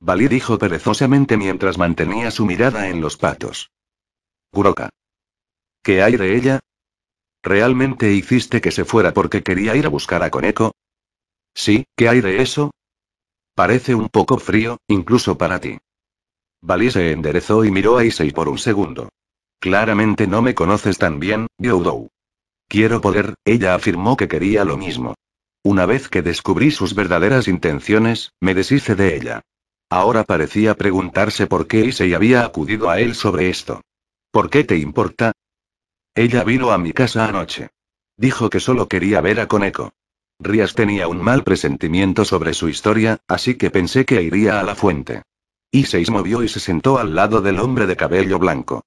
Bali dijo perezosamente mientras mantenía su mirada en los patos. Guroka. ¿Qué hay de ella? ¿Realmente hiciste que se fuera porque quería ir a buscar a Koneko? Sí, ¿qué hay de eso? Parece un poco frío, incluso para ti. Bali se enderezó y miró a Issei por un segundo. Claramente no me conoces tan bien, Yodou. Quiero poder, ella afirmó que quería lo mismo. Una vez que descubrí sus verdaderas intenciones, me deshice de ella. Ahora parecía preguntarse por qué Issei había acudido a él sobre esto. ¿Por qué te importa? Ella vino a mi casa anoche. Dijo que solo quería ver a Koneko. Rías tenía un mal presentimiento sobre su historia, así que pensé que iría a la fuente. Y se movió y se sentó al lado del hombre de cabello blanco.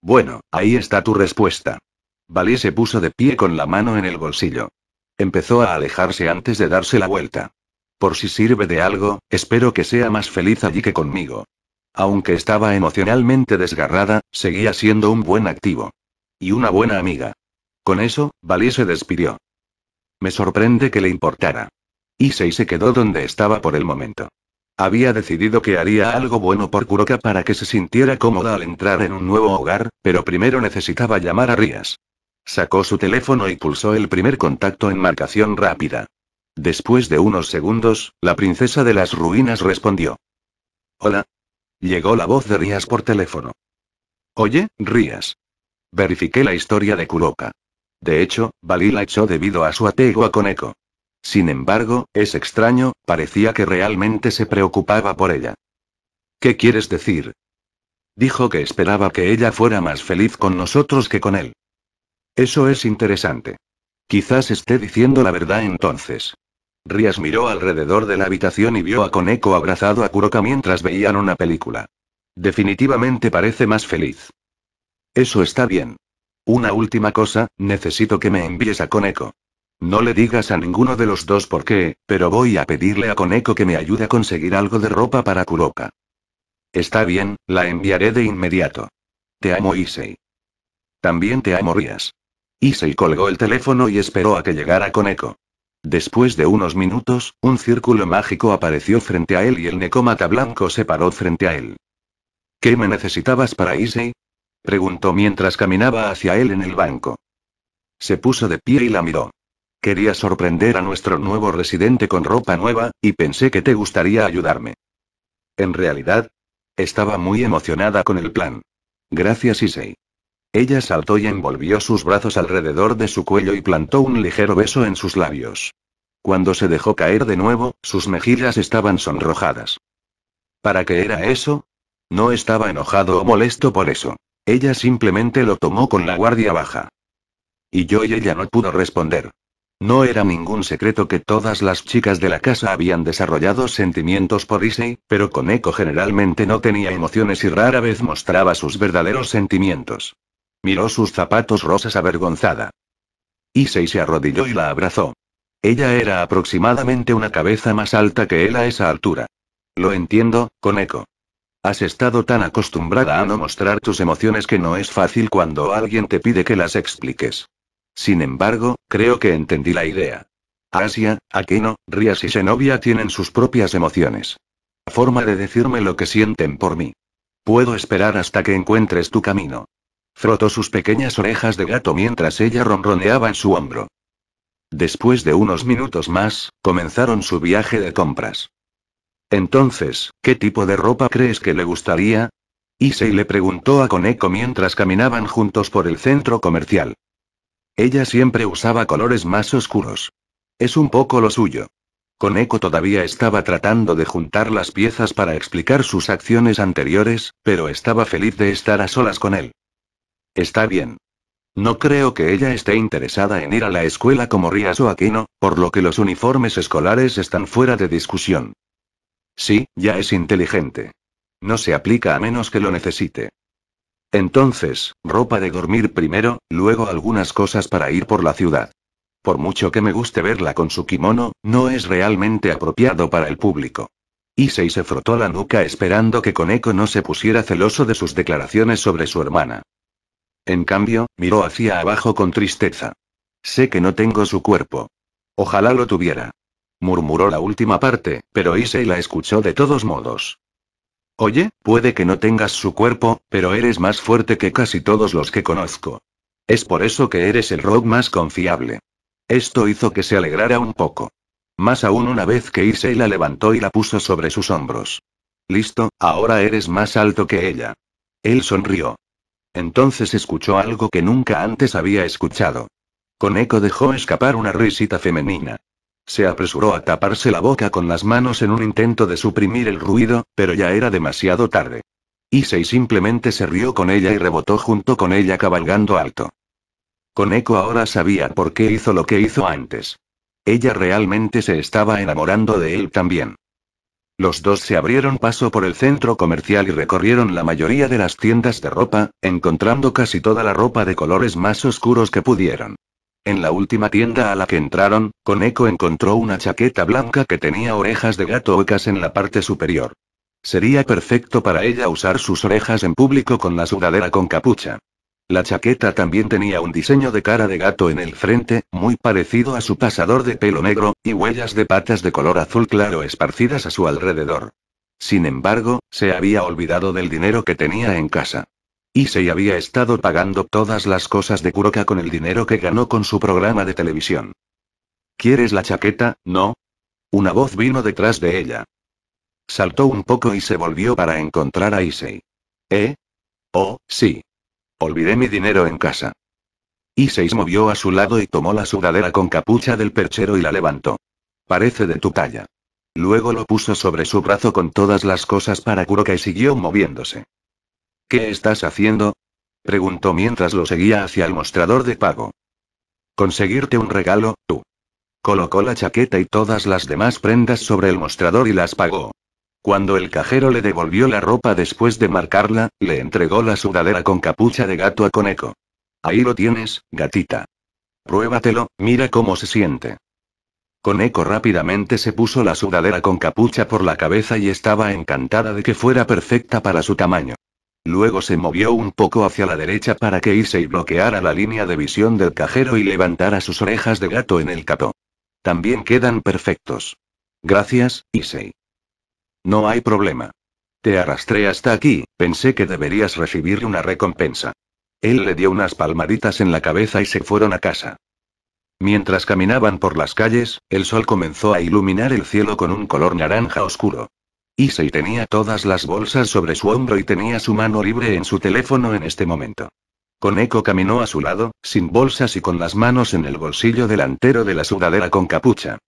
Bueno, ahí está tu respuesta. Valí se puso de pie con la mano en el bolsillo. Empezó a alejarse antes de darse la vuelta. Por si sirve de algo, espero que sea más feliz allí que conmigo. Aunque estaba emocionalmente desgarrada, seguía siendo un buen activo. Y una buena amiga. Con eso, Valí se despidió. Me sorprende que le importara. Issei se quedó donde estaba por el momento. Había decidido que haría algo bueno por Kuroka para que se sintiera cómoda al entrar en un nuevo hogar, pero primero necesitaba llamar a Rías. Sacó su teléfono y pulsó el primer contacto en marcación rápida. Después de unos segundos, la princesa de las ruinas respondió. Hola. Llegó la voz de Rías por teléfono. Oye, Rías. Verifiqué la historia de Kuroka. De hecho, Bali la echó debido a su apego a Koneko. Sin embargo, es extraño, parecía que realmente se preocupaba por ella. ¿Qué quieres decir? Dijo que esperaba que ella fuera más feliz con nosotros que con él. Eso es interesante. Quizás esté diciendo la verdad entonces. Rías miró alrededor de la habitación y vio a Koneko abrazado a Kuroka mientras veían una película. Definitivamente parece más feliz. Eso está bien. Una última cosa, necesito que me envíes a Coneco. No le digas a ninguno de los dos por qué, pero voy a pedirle a Coneco que me ayude a conseguir algo de ropa para Kuroka. Está bien, la enviaré de inmediato. Te amo Issei. También te amo Rías. Issei colgó el teléfono y esperó a que llegara Coneco. Después de unos minutos, un círculo mágico apareció frente a él y el necómata blanco se paró frente a él. ¿Qué me necesitabas para Issei? Preguntó mientras caminaba hacia él en el banco. Se puso de pie y la miró. Quería sorprender a nuestro nuevo residente con ropa nueva, y pensé que te gustaría ayudarme. En realidad, estaba muy emocionada con el plan. Gracias, Issei. Ella saltó y envolvió sus brazos alrededor de su cuello y plantó un ligero beso en sus labios. Cuando se dejó caer de nuevo, sus mejillas estaban sonrojadas. ¿Para qué era eso? No estaba enojado o molesto por eso. Ella simplemente lo tomó con la guardia baja. Y yo y ella no pudo responder. No era ningún secreto que todas las chicas de la casa habían desarrollado sentimientos por Issei, pero Koneko generalmente no tenía emociones y rara vez mostraba sus verdaderos sentimientos. Miró sus zapatos rosas avergonzada. Issei se arrodilló y la abrazó. Ella era aproximadamente una cabeza más alta que él a esa altura. Lo entiendo, Koneko. Has estado tan acostumbrada a no mostrar tus emociones que no es fácil cuando alguien te pide que las expliques. Sin embargo, creo que entendí la idea. Asia, Aquino, Rías y Xenobia tienen sus propias emociones. Forma de decirme lo que sienten por mí. Puedo esperar hasta que encuentres tu camino. Frotó sus pequeñas orejas de gato mientras ella ronroneaba en su hombro. Después de unos minutos más, comenzaron su viaje de compras. Entonces, ¿qué tipo de ropa crees que le gustaría? Issei le preguntó a Koneko mientras caminaban juntos por el centro comercial. Ella siempre usaba colores más oscuros. Es un poco lo suyo. Koneko todavía estaba tratando de juntar las piezas para explicar sus acciones anteriores, pero estaba feliz de estar a solas con él. Está bien. No creo que ella esté interesada en ir a la escuela como o Aquino, por lo que los uniformes escolares están fuera de discusión. Sí, ya es inteligente. No se aplica a menos que lo necesite. Entonces, ropa de dormir primero, luego algunas cosas para ir por la ciudad. Por mucho que me guste verla con su kimono, no es realmente apropiado para el público. y se frotó la nuca esperando que Koneko no se pusiera celoso de sus declaraciones sobre su hermana. En cambio, miró hacia abajo con tristeza. Sé que no tengo su cuerpo. Ojalá lo tuviera murmuró la última parte, pero Issei la escuchó de todos modos. Oye, puede que no tengas su cuerpo, pero eres más fuerte que casi todos los que conozco. Es por eso que eres el rock más confiable. Esto hizo que se alegrara un poco. Más aún una vez que Issei la levantó y la puso sobre sus hombros. Listo, ahora eres más alto que ella. Él sonrió. Entonces escuchó algo que nunca antes había escuchado. Con eco dejó escapar una risita femenina. Se apresuró a taparse la boca con las manos en un intento de suprimir el ruido, pero ya era demasiado tarde. Issei simplemente se rió con ella y rebotó junto con ella cabalgando alto. Con eco ahora sabía por qué hizo lo que hizo antes. Ella realmente se estaba enamorando de él también. Los dos se abrieron paso por el centro comercial y recorrieron la mayoría de las tiendas de ropa, encontrando casi toda la ropa de colores más oscuros que pudieron. En la última tienda a la que entraron, Coneco encontró una chaqueta blanca que tenía orejas de gato ocas en la parte superior. Sería perfecto para ella usar sus orejas en público con la sudadera con capucha. La chaqueta también tenía un diseño de cara de gato en el frente, muy parecido a su pasador de pelo negro, y huellas de patas de color azul claro esparcidas a su alrededor. Sin embargo, se había olvidado del dinero que tenía en casa. Issei había estado pagando todas las cosas de Kuroka con el dinero que ganó con su programa de televisión. ¿Quieres la chaqueta, no? Una voz vino detrás de ella. Saltó un poco y se volvió para encontrar a Issei. ¿Eh? Oh, sí. Olvidé mi dinero en casa. Issei movió a su lado y tomó la sudadera con capucha del perchero y la levantó. Parece de tu talla. Luego lo puso sobre su brazo con todas las cosas para Kuroka y siguió moviéndose. ¿Qué estás haciendo? preguntó mientras lo seguía hacia el mostrador de pago. Conseguirte un regalo, tú. Colocó la chaqueta y todas las demás prendas sobre el mostrador y las pagó. Cuando el cajero le devolvió la ropa después de marcarla, le entregó la sudadera con capucha de gato a Coneco. Ahí lo tienes, gatita. Pruébatelo, mira cómo se siente. Coneco rápidamente se puso la sudadera con capucha por la cabeza y estaba encantada de que fuera perfecta para su tamaño. Luego se movió un poco hacia la derecha para que Issei bloqueara la línea de visión del cajero y levantara sus orejas de gato en el capó. También quedan perfectos. Gracias, Issei. No hay problema. Te arrastré hasta aquí, pensé que deberías recibir una recompensa. Él le dio unas palmaditas en la cabeza y se fueron a casa. Mientras caminaban por las calles, el sol comenzó a iluminar el cielo con un color naranja oscuro. Issei tenía todas las bolsas sobre su hombro y tenía su mano libre en su teléfono en este momento. Koneko caminó a su lado, sin bolsas y con las manos en el bolsillo delantero de la sudadera con capucha.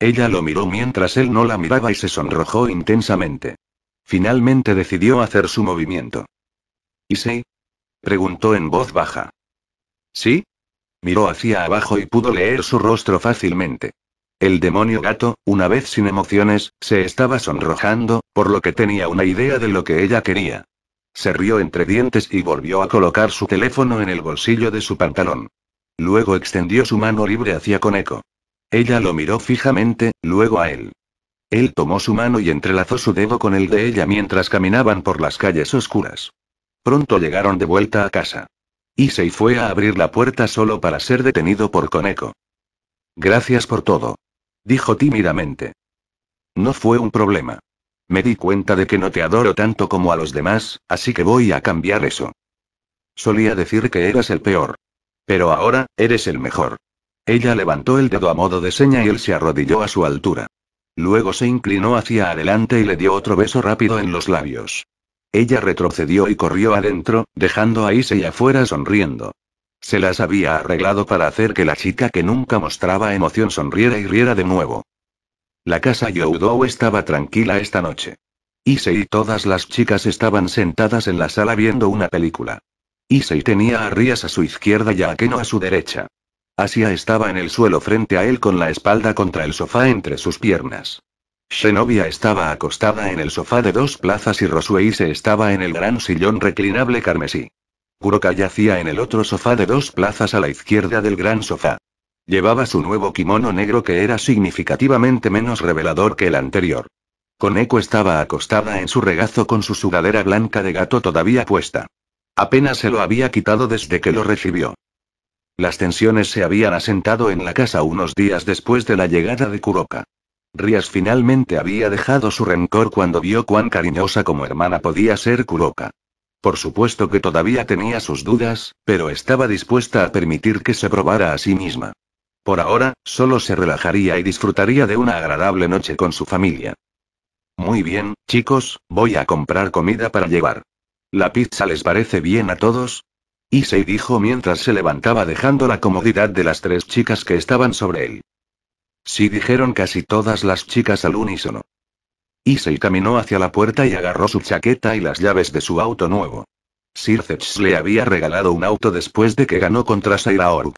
Ella lo miró mientras él no la miraba y se sonrojó intensamente. Finalmente decidió hacer su movimiento. ¿Issei? preguntó en voz baja. ¿Sí? Miró hacia abajo y pudo leer su rostro fácilmente. El demonio gato, una vez sin emociones, se estaba sonrojando, por lo que tenía una idea de lo que ella quería. Se rió entre dientes y volvió a colocar su teléfono en el bolsillo de su pantalón. Luego extendió su mano libre hacia Coneco. Ella lo miró fijamente, luego a él. Él tomó su mano y entrelazó su dedo con el de ella mientras caminaban por las calles oscuras. Pronto llegaron de vuelta a casa. se fue a abrir la puerta solo para ser detenido por Coneco. Gracias por todo. Dijo tímidamente. No fue un problema. Me di cuenta de que no te adoro tanto como a los demás, así que voy a cambiar eso. Solía decir que eras el peor. Pero ahora, eres el mejor. Ella levantó el dedo a modo de seña y él se arrodilló a su altura. Luego se inclinó hacia adelante y le dio otro beso rápido en los labios. Ella retrocedió y corrió adentro, dejando a Issei afuera sonriendo. Se las había arreglado para hacer que la chica que nunca mostraba emoción sonriera y riera de nuevo. La casa Youdou estaba tranquila esta noche. Issei y todas las chicas estaban sentadas en la sala viendo una película. Issei tenía a Rías a su izquierda y a Keno a su derecha. Asia estaba en el suelo frente a él con la espalda contra el sofá entre sus piernas. Xenobia estaba acostada en el sofá de dos plazas y Rosuei se estaba en el gran sillón reclinable carmesí. Kuroka yacía en el otro sofá de dos plazas a la izquierda del gran sofá. Llevaba su nuevo kimono negro que era significativamente menos revelador que el anterior. Koneko estaba acostada en su regazo con su sudadera blanca de gato todavía puesta. Apenas se lo había quitado desde que lo recibió. Las tensiones se habían asentado en la casa unos días después de la llegada de Kuroka. Rías finalmente había dejado su rencor cuando vio cuán cariñosa como hermana podía ser Kuroka. Por supuesto que todavía tenía sus dudas, pero estaba dispuesta a permitir que se probara a sí misma. Por ahora, solo se relajaría y disfrutaría de una agradable noche con su familia. Muy bien, chicos, voy a comprar comida para llevar. ¿La pizza les parece bien a todos? Y se dijo mientras se levantaba dejando la comodidad de las tres chicas que estaban sobre él. Sí dijeron casi todas las chicas al unísono. Issei caminó hacia la puerta y agarró su chaqueta y las llaves de su auto nuevo. Sirfetch le había regalado un auto después de que ganó contra Sairaorg.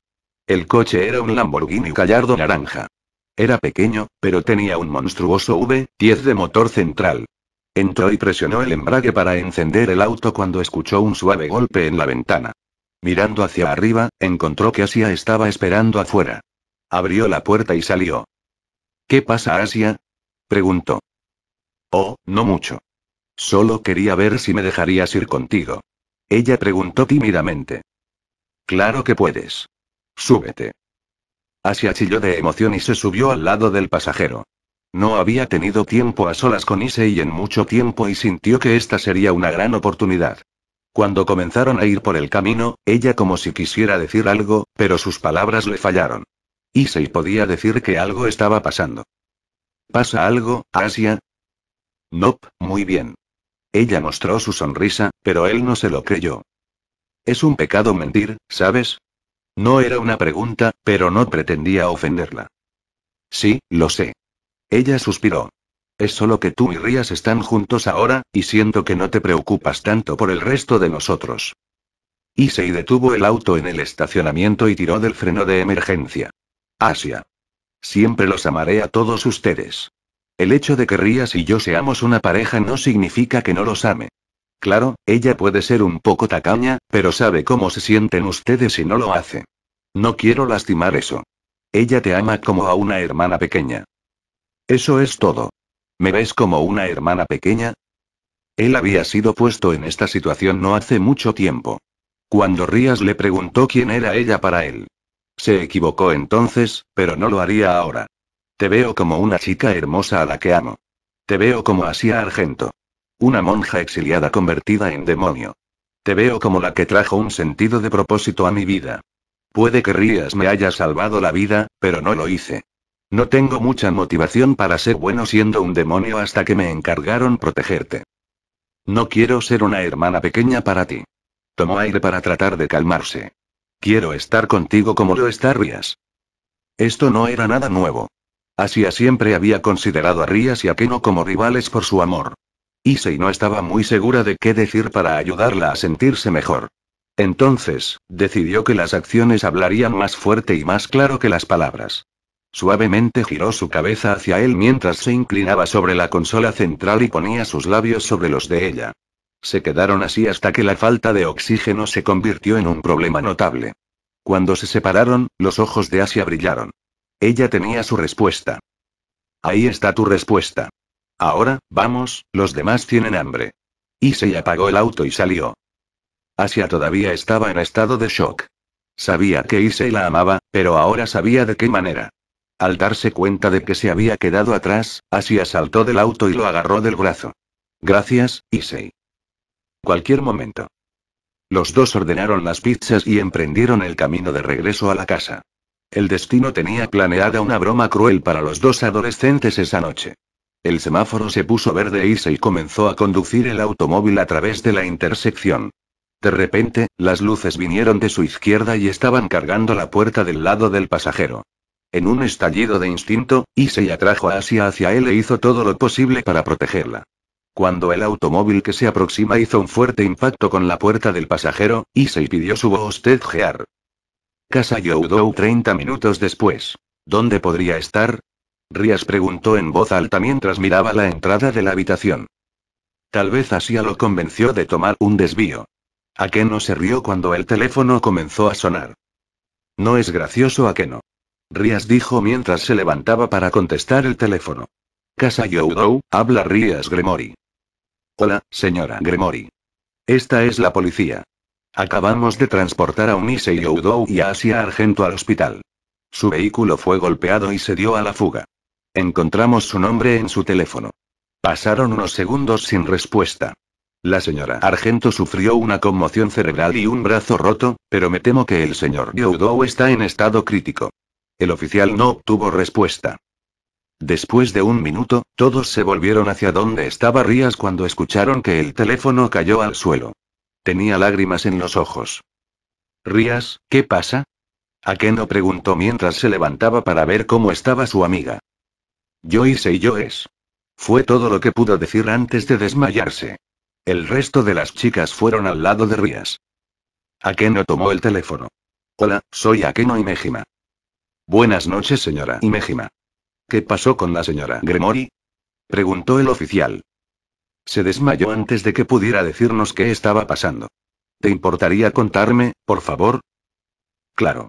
El coche era un Lamborghini Gallardo naranja. Era pequeño, pero tenía un monstruoso V10 de motor central. Entró y presionó el embrague para encender el auto cuando escuchó un suave golpe en la ventana. Mirando hacia arriba, encontró que Asia estaba esperando afuera. Abrió la puerta y salió. ¿Qué pasa, Asia? preguntó. Oh, no mucho. Solo quería ver si me dejarías ir contigo. Ella preguntó tímidamente. Claro que puedes. Súbete. Asia chilló de emoción y se subió al lado del pasajero. No había tenido tiempo a solas con Issei en mucho tiempo y sintió que esta sería una gran oportunidad. Cuando comenzaron a ir por el camino, ella como si quisiera decir algo, pero sus palabras le fallaron. Issei podía decir que algo estaba pasando. ¿Pasa algo, Asia? Nope, muy bien. Ella mostró su sonrisa, pero él no se lo creyó. Es un pecado mentir, ¿sabes? No era una pregunta, pero no pretendía ofenderla. Sí, lo sé. Ella suspiró. Es solo que tú y Rías están juntos ahora, y siento que no te preocupas tanto por el resto de nosotros. Issei detuvo el auto en el estacionamiento y tiró del freno de emergencia. Asia. Siempre los amaré a todos ustedes. El hecho de que Rías y yo seamos una pareja no significa que no los ame. Claro, ella puede ser un poco tacaña, pero sabe cómo se sienten ustedes si no lo hace. No quiero lastimar eso. Ella te ama como a una hermana pequeña. Eso es todo. ¿Me ves como una hermana pequeña? Él había sido puesto en esta situación no hace mucho tiempo. Cuando Rías le preguntó quién era ella para él. Se equivocó entonces, pero no lo haría ahora. Te veo como una chica hermosa a la que amo. Te veo como hacía Argento. Una monja exiliada convertida en demonio. Te veo como la que trajo un sentido de propósito a mi vida. Puede que Rías me haya salvado la vida, pero no lo hice. No tengo mucha motivación para ser bueno siendo un demonio hasta que me encargaron protegerte. No quiero ser una hermana pequeña para ti. Tomó aire para tratar de calmarse. Quiero estar contigo como lo está Rías. Esto no era nada nuevo. Asia siempre había considerado a Rías y a Keno como rivales por su amor. Issei no estaba muy segura de qué decir para ayudarla a sentirse mejor. Entonces, decidió que las acciones hablarían más fuerte y más claro que las palabras. Suavemente giró su cabeza hacia él mientras se inclinaba sobre la consola central y ponía sus labios sobre los de ella. Se quedaron así hasta que la falta de oxígeno se convirtió en un problema notable. Cuando se separaron, los ojos de Asia brillaron. Ella tenía su respuesta. Ahí está tu respuesta. Ahora, vamos, los demás tienen hambre. Issei apagó el auto y salió. Asia todavía estaba en estado de shock. Sabía que Issei la amaba, pero ahora sabía de qué manera. Al darse cuenta de que se había quedado atrás, Asia saltó del auto y lo agarró del brazo. Gracias, Issei. Cualquier momento. Los dos ordenaron las pizzas y emprendieron el camino de regreso a la casa. El destino tenía planeada una broma cruel para los dos adolescentes esa noche. El semáforo se puso verde y se comenzó a conducir el automóvil a través de la intersección. De repente, las luces vinieron de su izquierda y estaban cargando la puerta del lado del pasajero. En un estallido de instinto, Issei atrajo a Asia hacia él e hizo todo lo posible para protegerla. Cuando el automóvil que se aproxima hizo un fuerte impacto con la puerta del pasajero, Issei pidió su voz gear casa Youdou 30 minutos después. ¿Dónde podría estar? Rías preguntó en voz alta mientras miraba la entrada de la habitación. Tal vez así lo convenció de tomar un desvío. ¿A se rió cuando el teléfono comenzó a sonar? No es gracioso Akeno. Rías dijo mientras se levantaba para contestar el teléfono. Casa Youdou, habla Rías Gremory. Hola, señora Gremory. Esta es la policía. Acabamos de transportar a un y y a Asia Argento al hospital. Su vehículo fue golpeado y se dio a la fuga. Encontramos su nombre en su teléfono. Pasaron unos segundos sin respuesta. La señora Argento sufrió una conmoción cerebral y un brazo roto, pero me temo que el señor Youdou está en estado crítico. El oficial no obtuvo respuesta. Después de un minuto, todos se volvieron hacia donde estaba Rías cuando escucharon que el teléfono cayó al suelo. Tenía lágrimas en los ojos. Rías, ¿qué pasa? Akeno preguntó mientras se levantaba para ver cómo estaba su amiga. Yo hice y yo es. Fue todo lo que pudo decir antes de desmayarse. El resto de las chicas fueron al lado de Rías. Akeno tomó el teléfono. Hola, soy Akeno Imejima. Buenas noches, señora Imejima. ¿Qué pasó con la señora Gremori? preguntó el oficial. Se desmayó antes de que pudiera decirnos qué estaba pasando. ¿Te importaría contarme, por favor? Claro.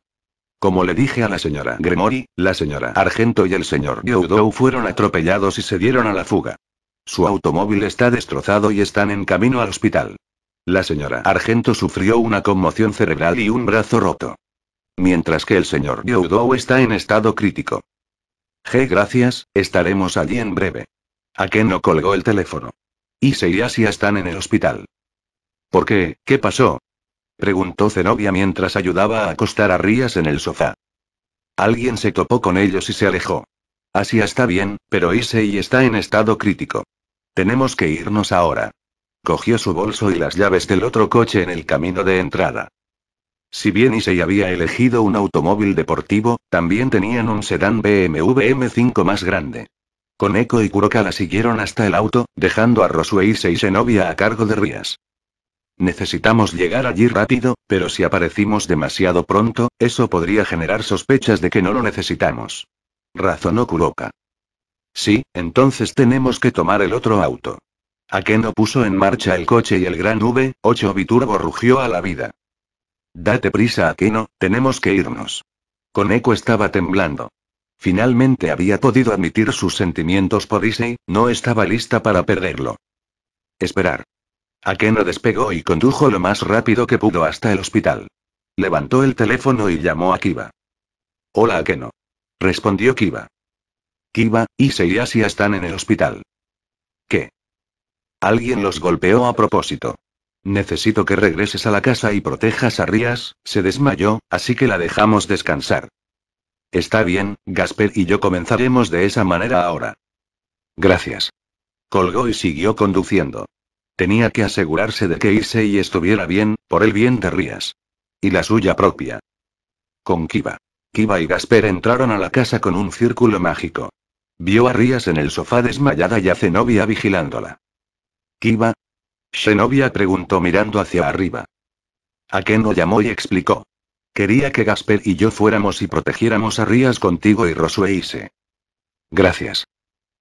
Como le dije a la señora Gremory, la señora Argento y el señor Youdou fueron atropellados y se dieron a la fuga. Su automóvil está destrozado y están en camino al hospital. La señora Argento sufrió una conmoción cerebral y un brazo roto. Mientras que el señor Youdou está en estado crítico. G, gracias, estaremos allí en breve. ¿A no colgó el teléfono. Ise y Asia están en el hospital. ¿Por qué? ¿Qué pasó? Preguntó Zenobia mientras ayudaba a acostar a Rías en el sofá. Alguien se topó con ellos y se alejó. Asia está bien, pero y está en estado crítico. Tenemos que irnos ahora. Cogió su bolso y las llaves del otro coche en el camino de entrada. Si bien Issei había elegido un automóvil deportivo, también tenían un sedán BMW M5 más grande. Koneko y Kuroka la siguieron hasta el auto, dejando a Rosue y Senobia a cargo de Rías. Necesitamos llegar allí rápido, pero si aparecimos demasiado pronto, eso podría generar sospechas de que no lo necesitamos. Razonó Kuroka. Sí, entonces tenemos que tomar el otro auto. Akeno puso en marcha el coche y el gran V8 biturbo rugió a la vida. Date prisa, Akeno, tenemos que irnos. Koneko estaba temblando. Finalmente había podido admitir sus sentimientos por Issei, no estaba lista para perderlo. Esperar. Akeno despegó y condujo lo más rápido que pudo hasta el hospital. Levantó el teléfono y llamó a Kiba. Hola Akeno. Respondió Kiba. Kiba, Issei y Asia están en el hospital. ¿Qué? Alguien los golpeó a propósito. Necesito que regreses a la casa y protejas a Rías, se desmayó, así que la dejamos descansar. Está bien, Gasper y yo comenzaremos de esa manera ahora. Gracias. Colgó y siguió conduciendo. Tenía que asegurarse de que y estuviera bien, por el bien de Rías. Y la suya propia. Con Kiva. Kiva y Gasper entraron a la casa con un círculo mágico. Vio a Rías en el sofá desmayada y a Zenobia vigilándola. ¿Kiva? Zenobia preguntó mirando hacia arriba. ¿A no llamó y explicó. Quería que Gasper y yo fuéramos y protegiéramos a Rías contigo y Rosueise. Gracias.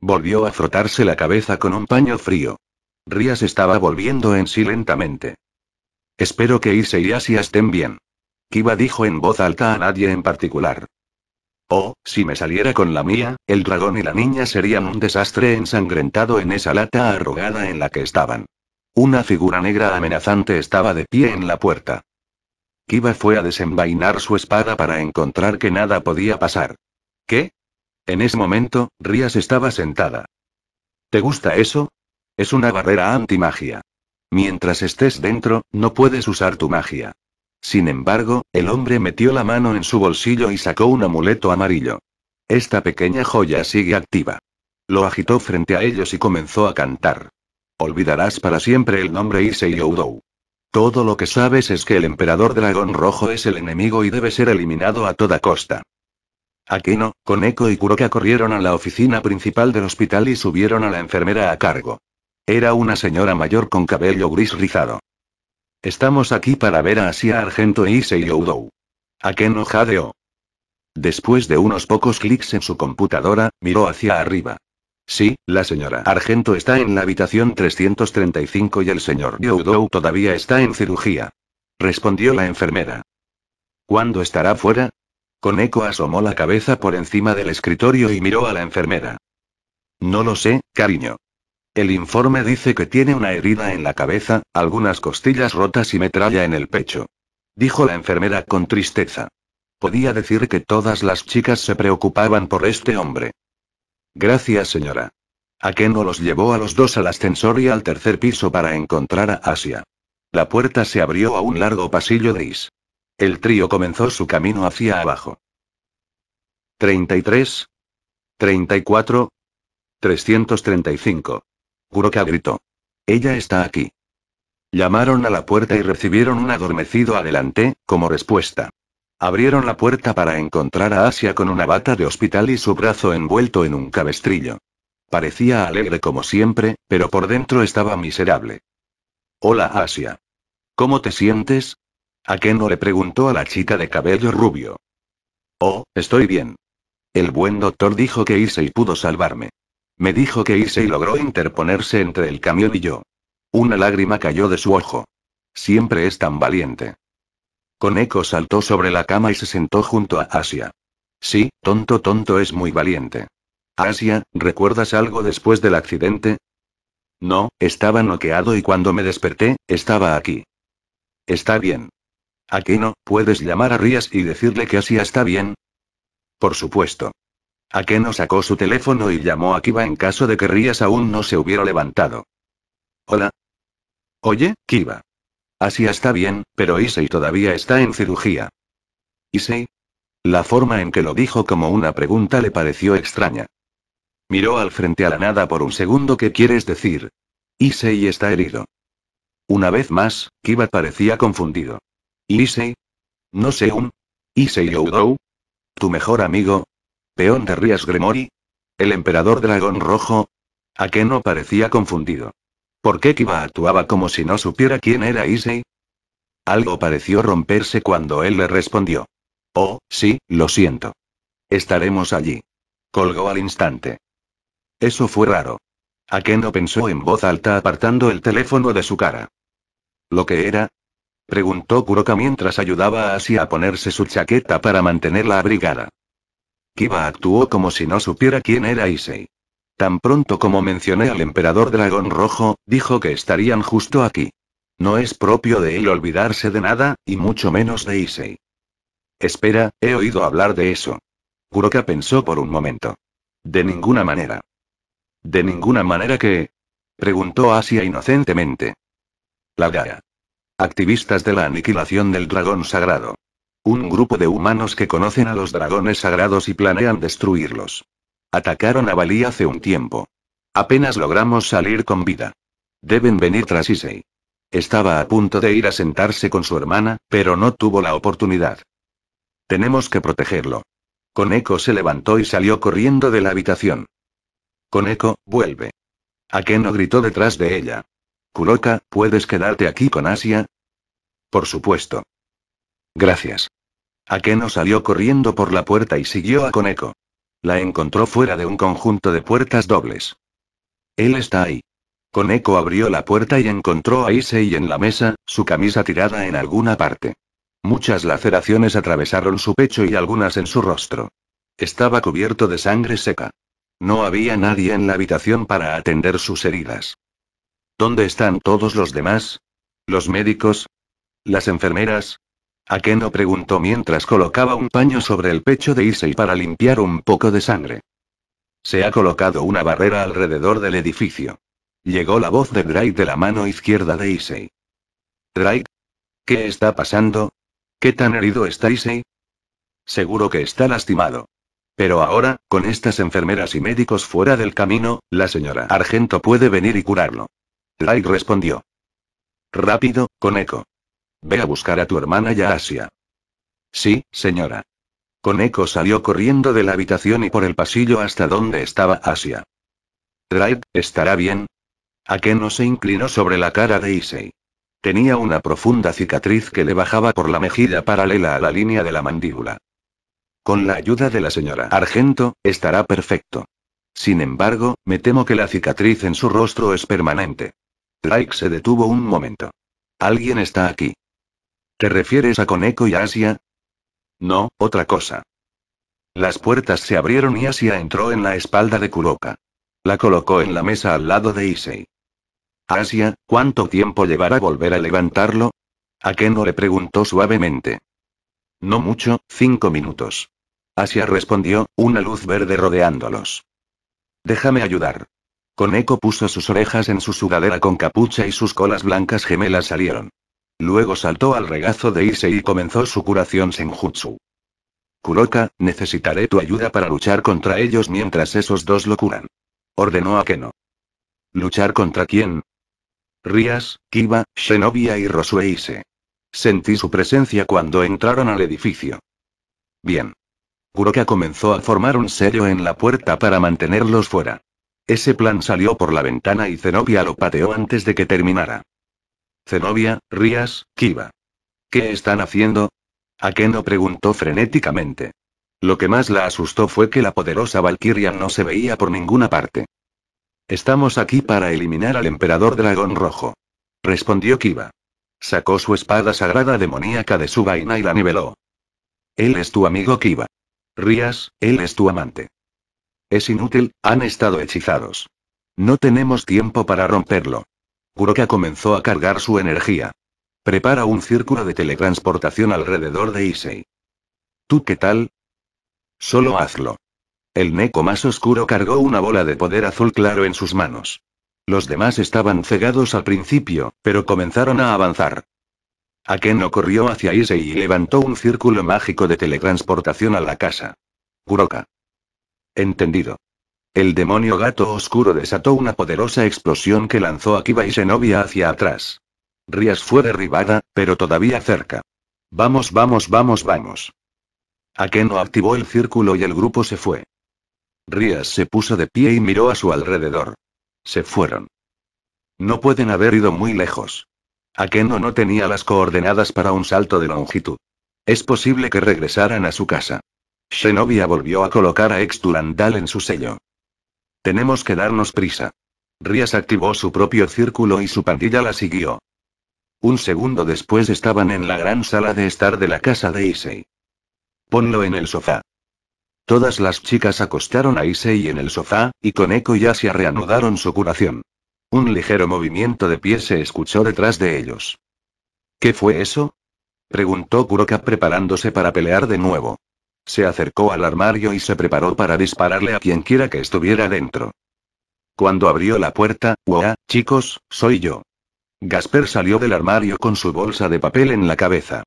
Volvió a frotarse la cabeza con un paño frío. Rías estaba volviendo en sí lentamente. Espero que Ise y Asia estén bien. Kiba dijo en voz alta a nadie en particular. Oh, si me saliera con la mía, el dragón y la niña serían un desastre ensangrentado en esa lata arrugada en la que estaban. Una figura negra amenazante estaba de pie en la puerta. Kiba fue a desenvainar su espada para encontrar que nada podía pasar. ¿Qué? En ese momento, Rías estaba sentada. ¿Te gusta eso? Es una barrera antimagia. Mientras estés dentro, no puedes usar tu magia. Sin embargo, el hombre metió la mano en su bolsillo y sacó un amuleto amarillo. Esta pequeña joya sigue activa. Lo agitó frente a ellos y comenzó a cantar. Olvidarás para siempre el nombre Issei udo todo lo que sabes es que el emperador dragón rojo es el enemigo y debe ser eliminado a toda costa. Akeno, Koneko y Kuroka corrieron a la oficina principal del hospital y subieron a la enfermera a cargo. Era una señora mayor con cabello gris rizado. Estamos aquí para ver a Asia Argento y Issei Akeno jadeó. Después de unos pocos clics en su computadora, miró hacia arriba. Sí, la señora Argento está en la habitación 335 y el señor Youdou todavía está en cirugía. Respondió la enfermera. ¿Cuándo estará fuera? Con eco asomó la cabeza por encima del escritorio y miró a la enfermera. No lo sé, cariño. El informe dice que tiene una herida en la cabeza, algunas costillas rotas y metralla en el pecho. Dijo la enfermera con tristeza. Podía decir que todas las chicas se preocupaban por este hombre. Gracias señora. Akeno los llevó a los dos al ascensor y al tercer piso para encontrar a Asia. La puerta se abrió a un largo pasillo gris. El trío comenzó su camino hacia abajo. 33. 34. 335. Guroka gritó. Ella está aquí. Llamaron a la puerta y recibieron un adormecido adelante, como respuesta. Abrieron la puerta para encontrar a Asia con una bata de hospital y su brazo envuelto en un cabestrillo. Parecía alegre como siempre, pero por dentro estaba miserable. Hola Asia. ¿Cómo te sientes? ¿A qué no le preguntó a la chica de cabello rubio. Oh, estoy bien. El buen doctor dijo que hice y pudo salvarme. Me dijo que hice y logró interponerse entre el camión y yo. Una lágrima cayó de su ojo. Siempre es tan valiente. Koneko saltó sobre la cama y se sentó junto a Asia. Sí, tonto tonto es muy valiente. Asia, ¿recuerdas algo después del accidente? No, estaba noqueado y cuando me desperté, estaba aquí. Está bien. no ¿puedes llamar a Rías y decirle que Asia está bien? Por supuesto. no sacó su teléfono y llamó a Kiba en caso de que Rías aún no se hubiera levantado. Hola. Oye, Kiba. Así está bien, pero Issei todavía está en cirugía. ¿Issei? La forma en que lo dijo como una pregunta le pareció extraña. Miró al frente a la nada por un segundo. ¿Qué quieres decir? Issei está herido. Una vez más, Kiba parecía confundido. ¿Issei? No sé un. ¿Issei Oudou? ¿Tu mejor amigo? ¿Peón de Rías Gremori. ¿El emperador dragón rojo? ¿A qué no parecía confundido? ¿Por qué Kiba actuaba como si no supiera quién era Issei? Algo pareció romperse cuando él le respondió. Oh, sí, lo siento. Estaremos allí. Colgó al instante. Eso fue raro. Akeno pensó en voz alta apartando el teléfono de su cara. ¿Lo que era? Preguntó Kuroka mientras ayudaba a Asia a ponerse su chaqueta para mantenerla abrigada. Kiba actuó como si no supiera quién era Issei. Tan pronto como mencioné al emperador dragón rojo, dijo que estarían justo aquí. No es propio de él olvidarse de nada, y mucho menos de Isei. Espera, he oído hablar de eso. Kuroka pensó por un momento. De ninguna manera. ¿De ninguna manera que? Preguntó Asia inocentemente. La Gaia. Activistas de la aniquilación del dragón sagrado. Un grupo de humanos que conocen a los dragones sagrados y planean destruirlos. Atacaron a Bali hace un tiempo. Apenas logramos salir con vida. Deben venir tras Issei. Estaba a punto de ir a sentarse con su hermana, pero no tuvo la oportunidad. Tenemos que protegerlo. Koneko se levantó y salió corriendo de la habitación. Koneko, vuelve. Akeno gritó detrás de ella. Kuroka, ¿puedes quedarte aquí con Asia? Por supuesto. Gracias. Akeno salió corriendo por la puerta y siguió a Koneko. La encontró fuera de un conjunto de puertas dobles. Él está ahí. Con eco abrió la puerta y encontró a Issei en la mesa, su camisa tirada en alguna parte. Muchas laceraciones atravesaron su pecho y algunas en su rostro. Estaba cubierto de sangre seca. No había nadie en la habitación para atender sus heridas. ¿Dónde están todos los demás? ¿Los médicos? ¿Las enfermeras? Akeno preguntó mientras colocaba un paño sobre el pecho de Issei para limpiar un poco de sangre. Se ha colocado una barrera alrededor del edificio. Llegó la voz de Drake de la mano izquierda de Issei. Drake, ¿qué está pasando? ¿Qué tan herido está Issei? Seguro que está lastimado. Pero ahora, con estas enfermeras y médicos fuera del camino, la señora Argento puede venir y curarlo. Drake respondió. Rápido, con eco. Ve a buscar a tu hermana y Asia. Sí, señora. Con eco salió corriendo de la habitación y por el pasillo hasta donde estaba Asia. Drake, ¿estará bien? Akeno se inclinó sobre la cara de Issei. Tenía una profunda cicatriz que le bajaba por la mejilla paralela a la línea de la mandíbula. Con la ayuda de la señora Argento, estará perfecto. Sin embargo, me temo que la cicatriz en su rostro es permanente. Drake se detuvo un momento. Alguien está aquí. ¿Te refieres a Coneco y Asia? No, otra cosa. Las puertas se abrieron y Asia entró en la espalda de Kuroka. La colocó en la mesa al lado de Issei. Asia, ¿cuánto tiempo llevará volver a levantarlo? A le preguntó suavemente. No mucho, cinco minutos. Asia respondió, una luz verde rodeándolos. Déjame ayudar. Coneco puso sus orejas en su sudadera con capucha y sus colas blancas gemelas salieron. Luego saltó al regazo de Ise y comenzó su curación senjutsu. Kuroka, necesitaré tu ayuda para luchar contra ellos mientras esos dos lo curan. Ordenó a Keno. ¿Luchar contra quién? Rías, Kiba, Shenobia y Rosue Ise. Sentí su presencia cuando entraron al edificio. Bien. Kuroka comenzó a formar un sello en la puerta para mantenerlos fuera. Ese plan salió por la ventana y Zenobia lo pateó antes de que terminara. Zenobia, Rías, Kiva. ¿Qué están haciendo? Akeno preguntó frenéticamente. Lo que más la asustó fue que la poderosa Valkyria no se veía por ninguna parte. Estamos aquí para eliminar al emperador dragón rojo. Respondió Kiva. Sacó su espada sagrada demoníaca de su vaina y la niveló. Él es tu amigo Kiva. Rías, él es tu amante. Es inútil, han estado hechizados. No tenemos tiempo para romperlo. Kuroka comenzó a cargar su energía. Prepara un círculo de teletransportación alrededor de Issei. ¿Tú qué tal? Solo hazlo. El Neko más oscuro cargó una bola de poder azul claro en sus manos. Los demás estaban cegados al principio, pero comenzaron a avanzar. Akeno corrió hacia Issei y levantó un círculo mágico de teletransportación a la casa. Kuroka. Entendido. El demonio gato oscuro desató una poderosa explosión que lanzó a Kiba y Xenobia hacia atrás. Rías fue derribada, pero todavía cerca. Vamos, vamos, vamos, vamos. Akeno activó el círculo y el grupo se fue. Rías se puso de pie y miró a su alrededor. Se fueron. No pueden haber ido muy lejos. Akeno no tenía las coordenadas para un salto de longitud. Es posible que regresaran a su casa. Xenobia volvió a colocar a Exturandal en su sello. Tenemos que darnos prisa. Rías activó su propio círculo y su pandilla la siguió. Un segundo después estaban en la gran sala de estar de la casa de Issei. Ponlo en el sofá. Todas las chicas acostaron a Issei en el sofá, y con eco y Asia reanudaron su curación. Un ligero movimiento de pies se escuchó detrás de ellos. ¿Qué fue eso? preguntó Kuroka preparándose para pelear de nuevo. Se acercó al armario y se preparó para dispararle a quien quiera que estuviera dentro. Cuando abrió la puerta, ¡Wow! Chicos, soy yo. Gasper salió del armario con su bolsa de papel en la cabeza.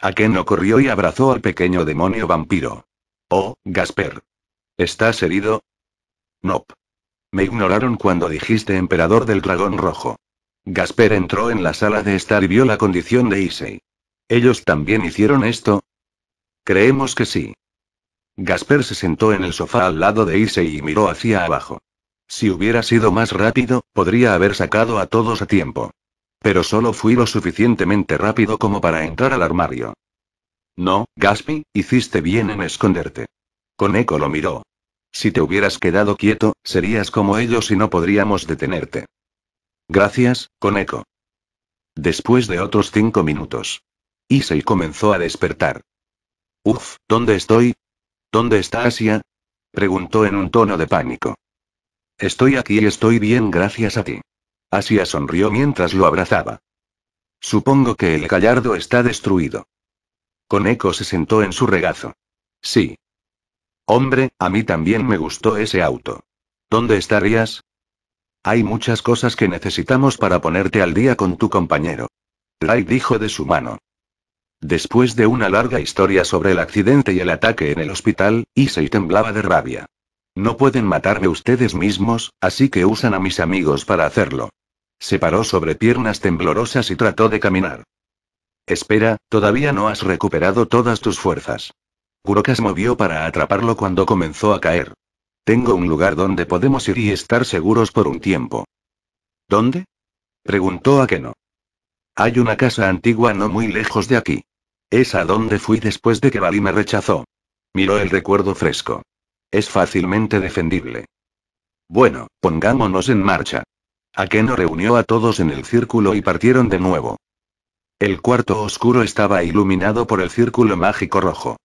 Akeno corrió y abrazó al pequeño demonio vampiro. Oh, Gasper. ¿Estás herido? Nope. Me ignoraron cuando dijiste emperador del dragón rojo. Gasper entró en la sala de estar y vio la condición de Issei. Ellos también hicieron esto, Creemos que sí. Gasper se sentó en el sofá al lado de Issei y miró hacia abajo. Si hubiera sido más rápido, podría haber sacado a todos a tiempo. Pero solo fui lo suficientemente rápido como para entrar al armario. No, Gaspi, hiciste bien en esconderte. Con lo miró. Si te hubieras quedado quieto, serías como ellos y no podríamos detenerte. Gracias, Coneco. Después de otros cinco minutos. Issei comenzó a despertar. Uf, ¿dónde estoy? ¿Dónde está Asia? preguntó en un tono de pánico. Estoy aquí y estoy bien gracias a ti. Asia sonrió mientras lo abrazaba. Supongo que el gallardo está destruido. Con eco se sentó en su regazo. Sí. Hombre, a mí también me gustó ese auto. ¿Dónde estarías? Hay muchas cosas que necesitamos para ponerte al día con tu compañero. Light dijo de su mano. Después de una larga historia sobre el accidente y el ataque en el hospital, Issei temblaba de rabia. No pueden matarme ustedes mismos, así que usan a mis amigos para hacerlo. Se paró sobre piernas temblorosas y trató de caminar. Espera, todavía no has recuperado todas tus fuerzas. Kurokas movió para atraparlo cuando comenzó a caer. Tengo un lugar donde podemos ir y estar seguros por un tiempo. ¿Dónde? Preguntó a Hay una casa antigua no muy lejos de aquí. Es a dónde fui después de que Bali me rechazó. Miró el recuerdo fresco. Es fácilmente defendible. Bueno, pongámonos en marcha. Akeno reunió a todos en el círculo y partieron de nuevo. El cuarto oscuro estaba iluminado por el círculo mágico rojo.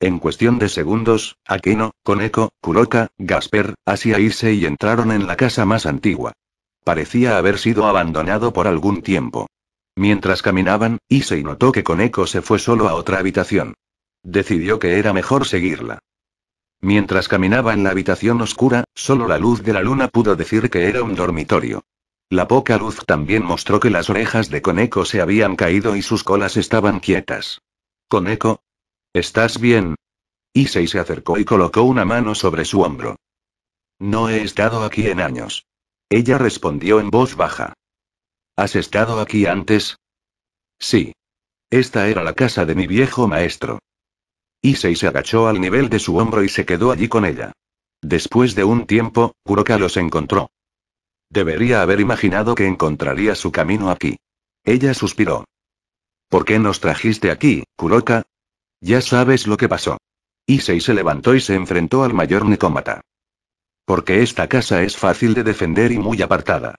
En cuestión de segundos, Akeno, Koneko, Kuroka, Gasper, Asia y entraron en la casa más antigua. Parecía haber sido abandonado por algún tiempo. Mientras caminaban, Issei notó que Koneko se fue solo a otra habitación. Decidió que era mejor seguirla. Mientras caminaba en la habitación oscura, solo la luz de la luna pudo decir que era un dormitorio. La poca luz también mostró que las orejas de Koneko se habían caído y sus colas estaban quietas. Koneko. ¿Estás bien? Issei se acercó y colocó una mano sobre su hombro. No he estado aquí en años. Ella respondió en voz baja. ¿Has estado aquí antes? Sí. Esta era la casa de mi viejo maestro. Issei se agachó al nivel de su hombro y se quedó allí con ella. Después de un tiempo, Kuroka los encontró. Debería haber imaginado que encontraría su camino aquí. Ella suspiró. ¿Por qué nos trajiste aquí, Kuroka? Ya sabes lo que pasó. Issei se levantó y se enfrentó al mayor Nicómata. Porque esta casa es fácil de defender y muy apartada.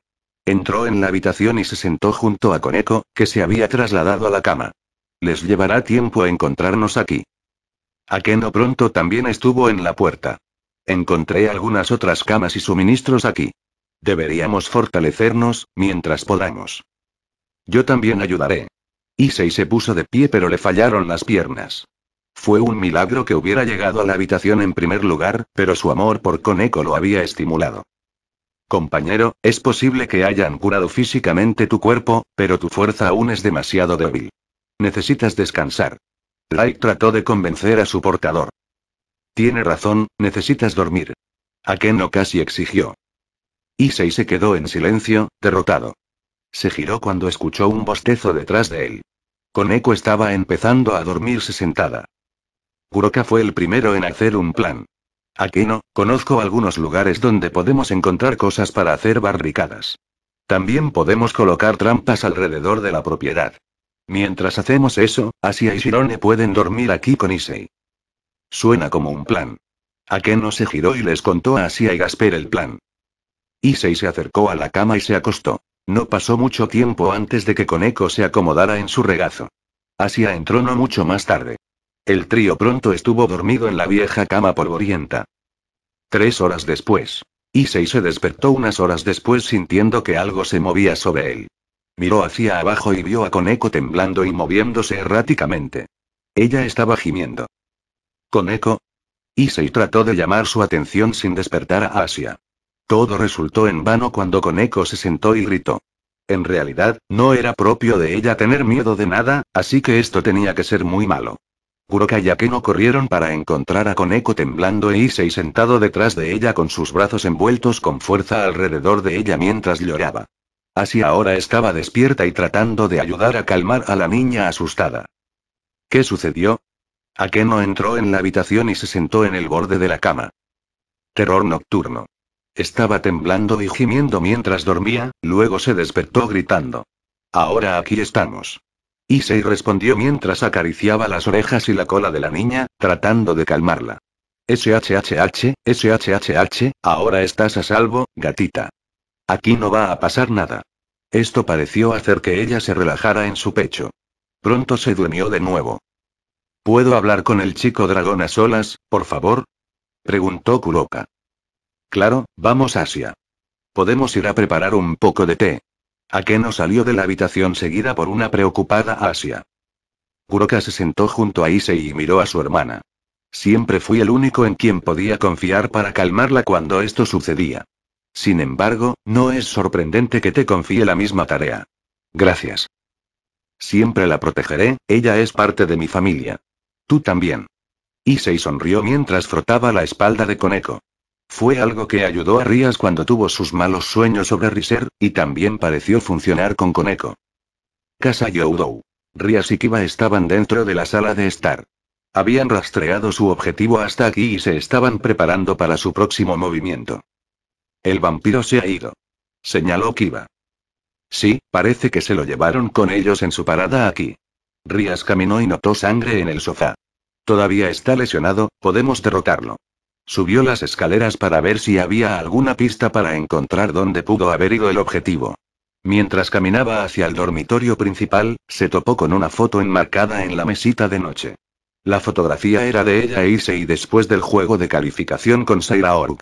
Entró en la habitación y se sentó junto a Koneko, que se había trasladado a la cama. Les llevará tiempo encontrarnos aquí. Akeno pronto también estuvo en la puerta. Encontré algunas otras camas y suministros aquí. Deberíamos fortalecernos, mientras podamos. Yo también ayudaré. y se puso de pie pero le fallaron las piernas. Fue un milagro que hubiera llegado a la habitación en primer lugar, pero su amor por Koneko lo había estimulado. Compañero, es posible que hayan curado físicamente tu cuerpo, pero tu fuerza aún es demasiado débil. Necesitas descansar. Light trató de convencer a su portador. Tiene razón, necesitas dormir. Akeno casi exigió. Issei se quedó en silencio, derrotado. Se giró cuando escuchó un bostezo detrás de él. Koneko estaba empezando a dormirse sentada. Kuroka fue el primero en hacer un plan. Aquí no, conozco algunos lugares donde podemos encontrar cosas para hacer barricadas. También podemos colocar trampas alrededor de la propiedad. Mientras hacemos eso, Asia y Shirone pueden dormir aquí con Issei. Suena como un plan. Akeno se giró y les contó a Asia y Gasper el plan. Issei se acercó a la cama y se acostó. No pasó mucho tiempo antes de que Koneko se acomodara en su regazo. Asia entró no mucho más tarde. El trío pronto estuvo dormido en la vieja cama polvorienta. Tres horas después. Issei se despertó unas horas después sintiendo que algo se movía sobre él. Miró hacia abajo y vio a Koneko temblando y moviéndose erráticamente. Ella estaba gimiendo. ¿Koneko? Issei trató de llamar su atención sin despertar a Asia. Todo resultó en vano cuando Koneko se sentó y gritó. En realidad, no era propio de ella tener miedo de nada, así que esto tenía que ser muy malo. Kuroka y no corrieron para encontrar a Koneko temblando e Issei sentado detrás de ella con sus brazos envueltos con fuerza alrededor de ella mientras lloraba. Así ahora estaba despierta y tratando de ayudar a calmar a la niña asustada. ¿Qué sucedió? Akeno entró en la habitación y se sentó en el borde de la cama. Terror nocturno. Estaba temblando y gimiendo mientras dormía, luego se despertó gritando. Ahora aquí estamos. Issei respondió mientras acariciaba las orejas y la cola de la niña, tratando de calmarla. SHHH, SHHH, ahora estás a salvo, gatita. Aquí no va a pasar nada. Esto pareció hacer que ella se relajara en su pecho. Pronto se durmió de nuevo. ¿Puedo hablar con el chico dragón a solas, por favor? preguntó Kuroka. Claro, vamos Asia. Podemos ir a preparar un poco de té. Akeno salió de la habitación seguida por una preocupada Asia. Kuroka se sentó junto a Issei y miró a su hermana. Siempre fui el único en quien podía confiar para calmarla cuando esto sucedía. Sin embargo, no es sorprendente que te confíe la misma tarea. Gracias. Siempre la protegeré, ella es parte de mi familia. Tú también. Issei sonrió mientras frotaba la espalda de Koneko. Fue algo que ayudó a Rías cuando tuvo sus malos sueños sobre Riser, y también pareció funcionar con Koneko. Casa Yodou. Rías y Kiba estaban dentro de la sala de estar. Habían rastreado su objetivo hasta aquí y se estaban preparando para su próximo movimiento. El vampiro se ha ido. Señaló Kiba. Sí, parece que se lo llevaron con ellos en su parada aquí. Rías caminó y notó sangre en el sofá. Todavía está lesionado, podemos derrotarlo. Subió las escaleras para ver si había alguna pista para encontrar dónde pudo haber ido el objetivo. Mientras caminaba hacia el dormitorio principal, se topó con una foto enmarcada en la mesita de noche. La fotografía era de ella e y después del juego de calificación con Saira Oruk.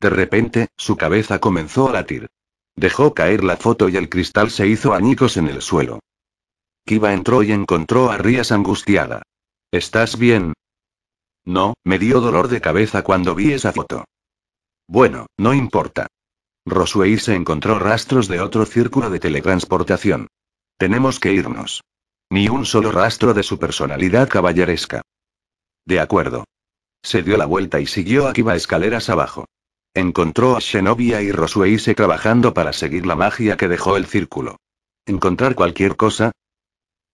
De repente, su cabeza comenzó a latir. Dejó caer la foto y el cristal se hizo añicos en el suelo. Kiba entró y encontró a Rías angustiada. ¿Estás bien? No, me dio dolor de cabeza cuando vi esa foto. Bueno, no importa. Roswell se encontró rastros de otro círculo de teletransportación. Tenemos que irnos. Ni un solo rastro de su personalidad caballeresca. De acuerdo. Se dio la vuelta y siguió a escaleras abajo. Encontró a Xenobia y se trabajando para seguir la magia que dejó el círculo. ¿Encontrar cualquier cosa?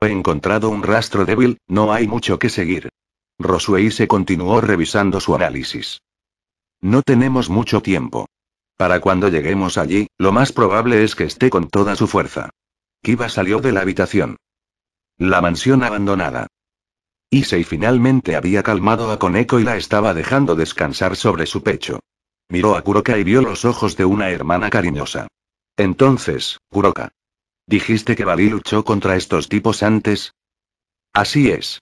He encontrado un rastro débil, no hay mucho que seguir. Rosuei se continuó revisando su análisis. No tenemos mucho tiempo. Para cuando lleguemos allí, lo más probable es que esté con toda su fuerza. Kiba salió de la habitación. La mansión abandonada. Issei finalmente había calmado a Koneko y la estaba dejando descansar sobre su pecho. Miró a Kuroka y vio los ojos de una hermana cariñosa. Entonces, Kuroka. ¿Dijiste que Bali luchó contra estos tipos antes? Así es.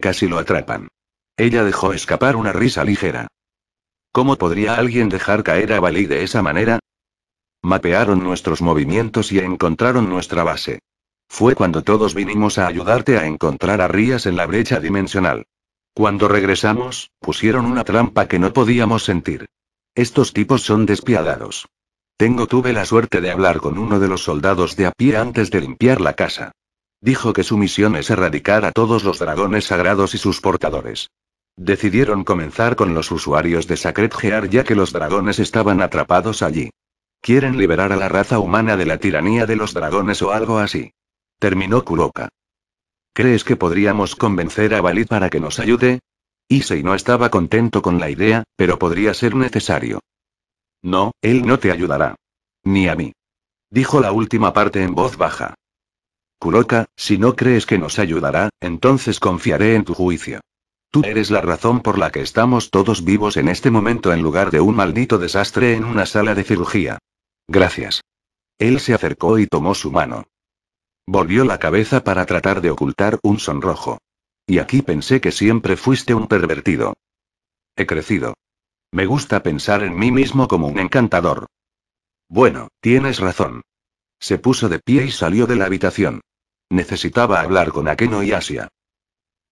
Casi lo atrapan. Ella dejó escapar una risa ligera. ¿Cómo podría alguien dejar caer a Bali de esa manera? Mapearon nuestros movimientos y encontraron nuestra base. Fue cuando todos vinimos a ayudarte a encontrar a Rías en la brecha dimensional. Cuando regresamos, pusieron una trampa que no podíamos sentir. Estos tipos son despiadados. Tengo tuve la suerte de hablar con uno de los soldados de a pie antes de limpiar la casa. Dijo que su misión es erradicar a todos los dragones sagrados y sus portadores. Decidieron comenzar con los usuarios de Sacred Gear ya que los dragones estaban atrapados allí. Quieren liberar a la raza humana de la tiranía de los dragones o algo así. Terminó Kuroka. ¿Crees que podríamos convencer a Valid para que nos ayude? Issei no estaba contento con la idea, pero podría ser necesario. No, él no te ayudará. Ni a mí. Dijo la última parte en voz baja. Kuroka, si no crees que nos ayudará, entonces confiaré en tu juicio. Tú eres la razón por la que estamos todos vivos en este momento en lugar de un maldito desastre en una sala de cirugía. Gracias. Él se acercó y tomó su mano. Volvió la cabeza para tratar de ocultar un sonrojo. Y aquí pensé que siempre fuiste un pervertido. He crecido. Me gusta pensar en mí mismo como un encantador. Bueno, tienes razón. Se puso de pie y salió de la habitación. Necesitaba hablar con Akeno y Asia.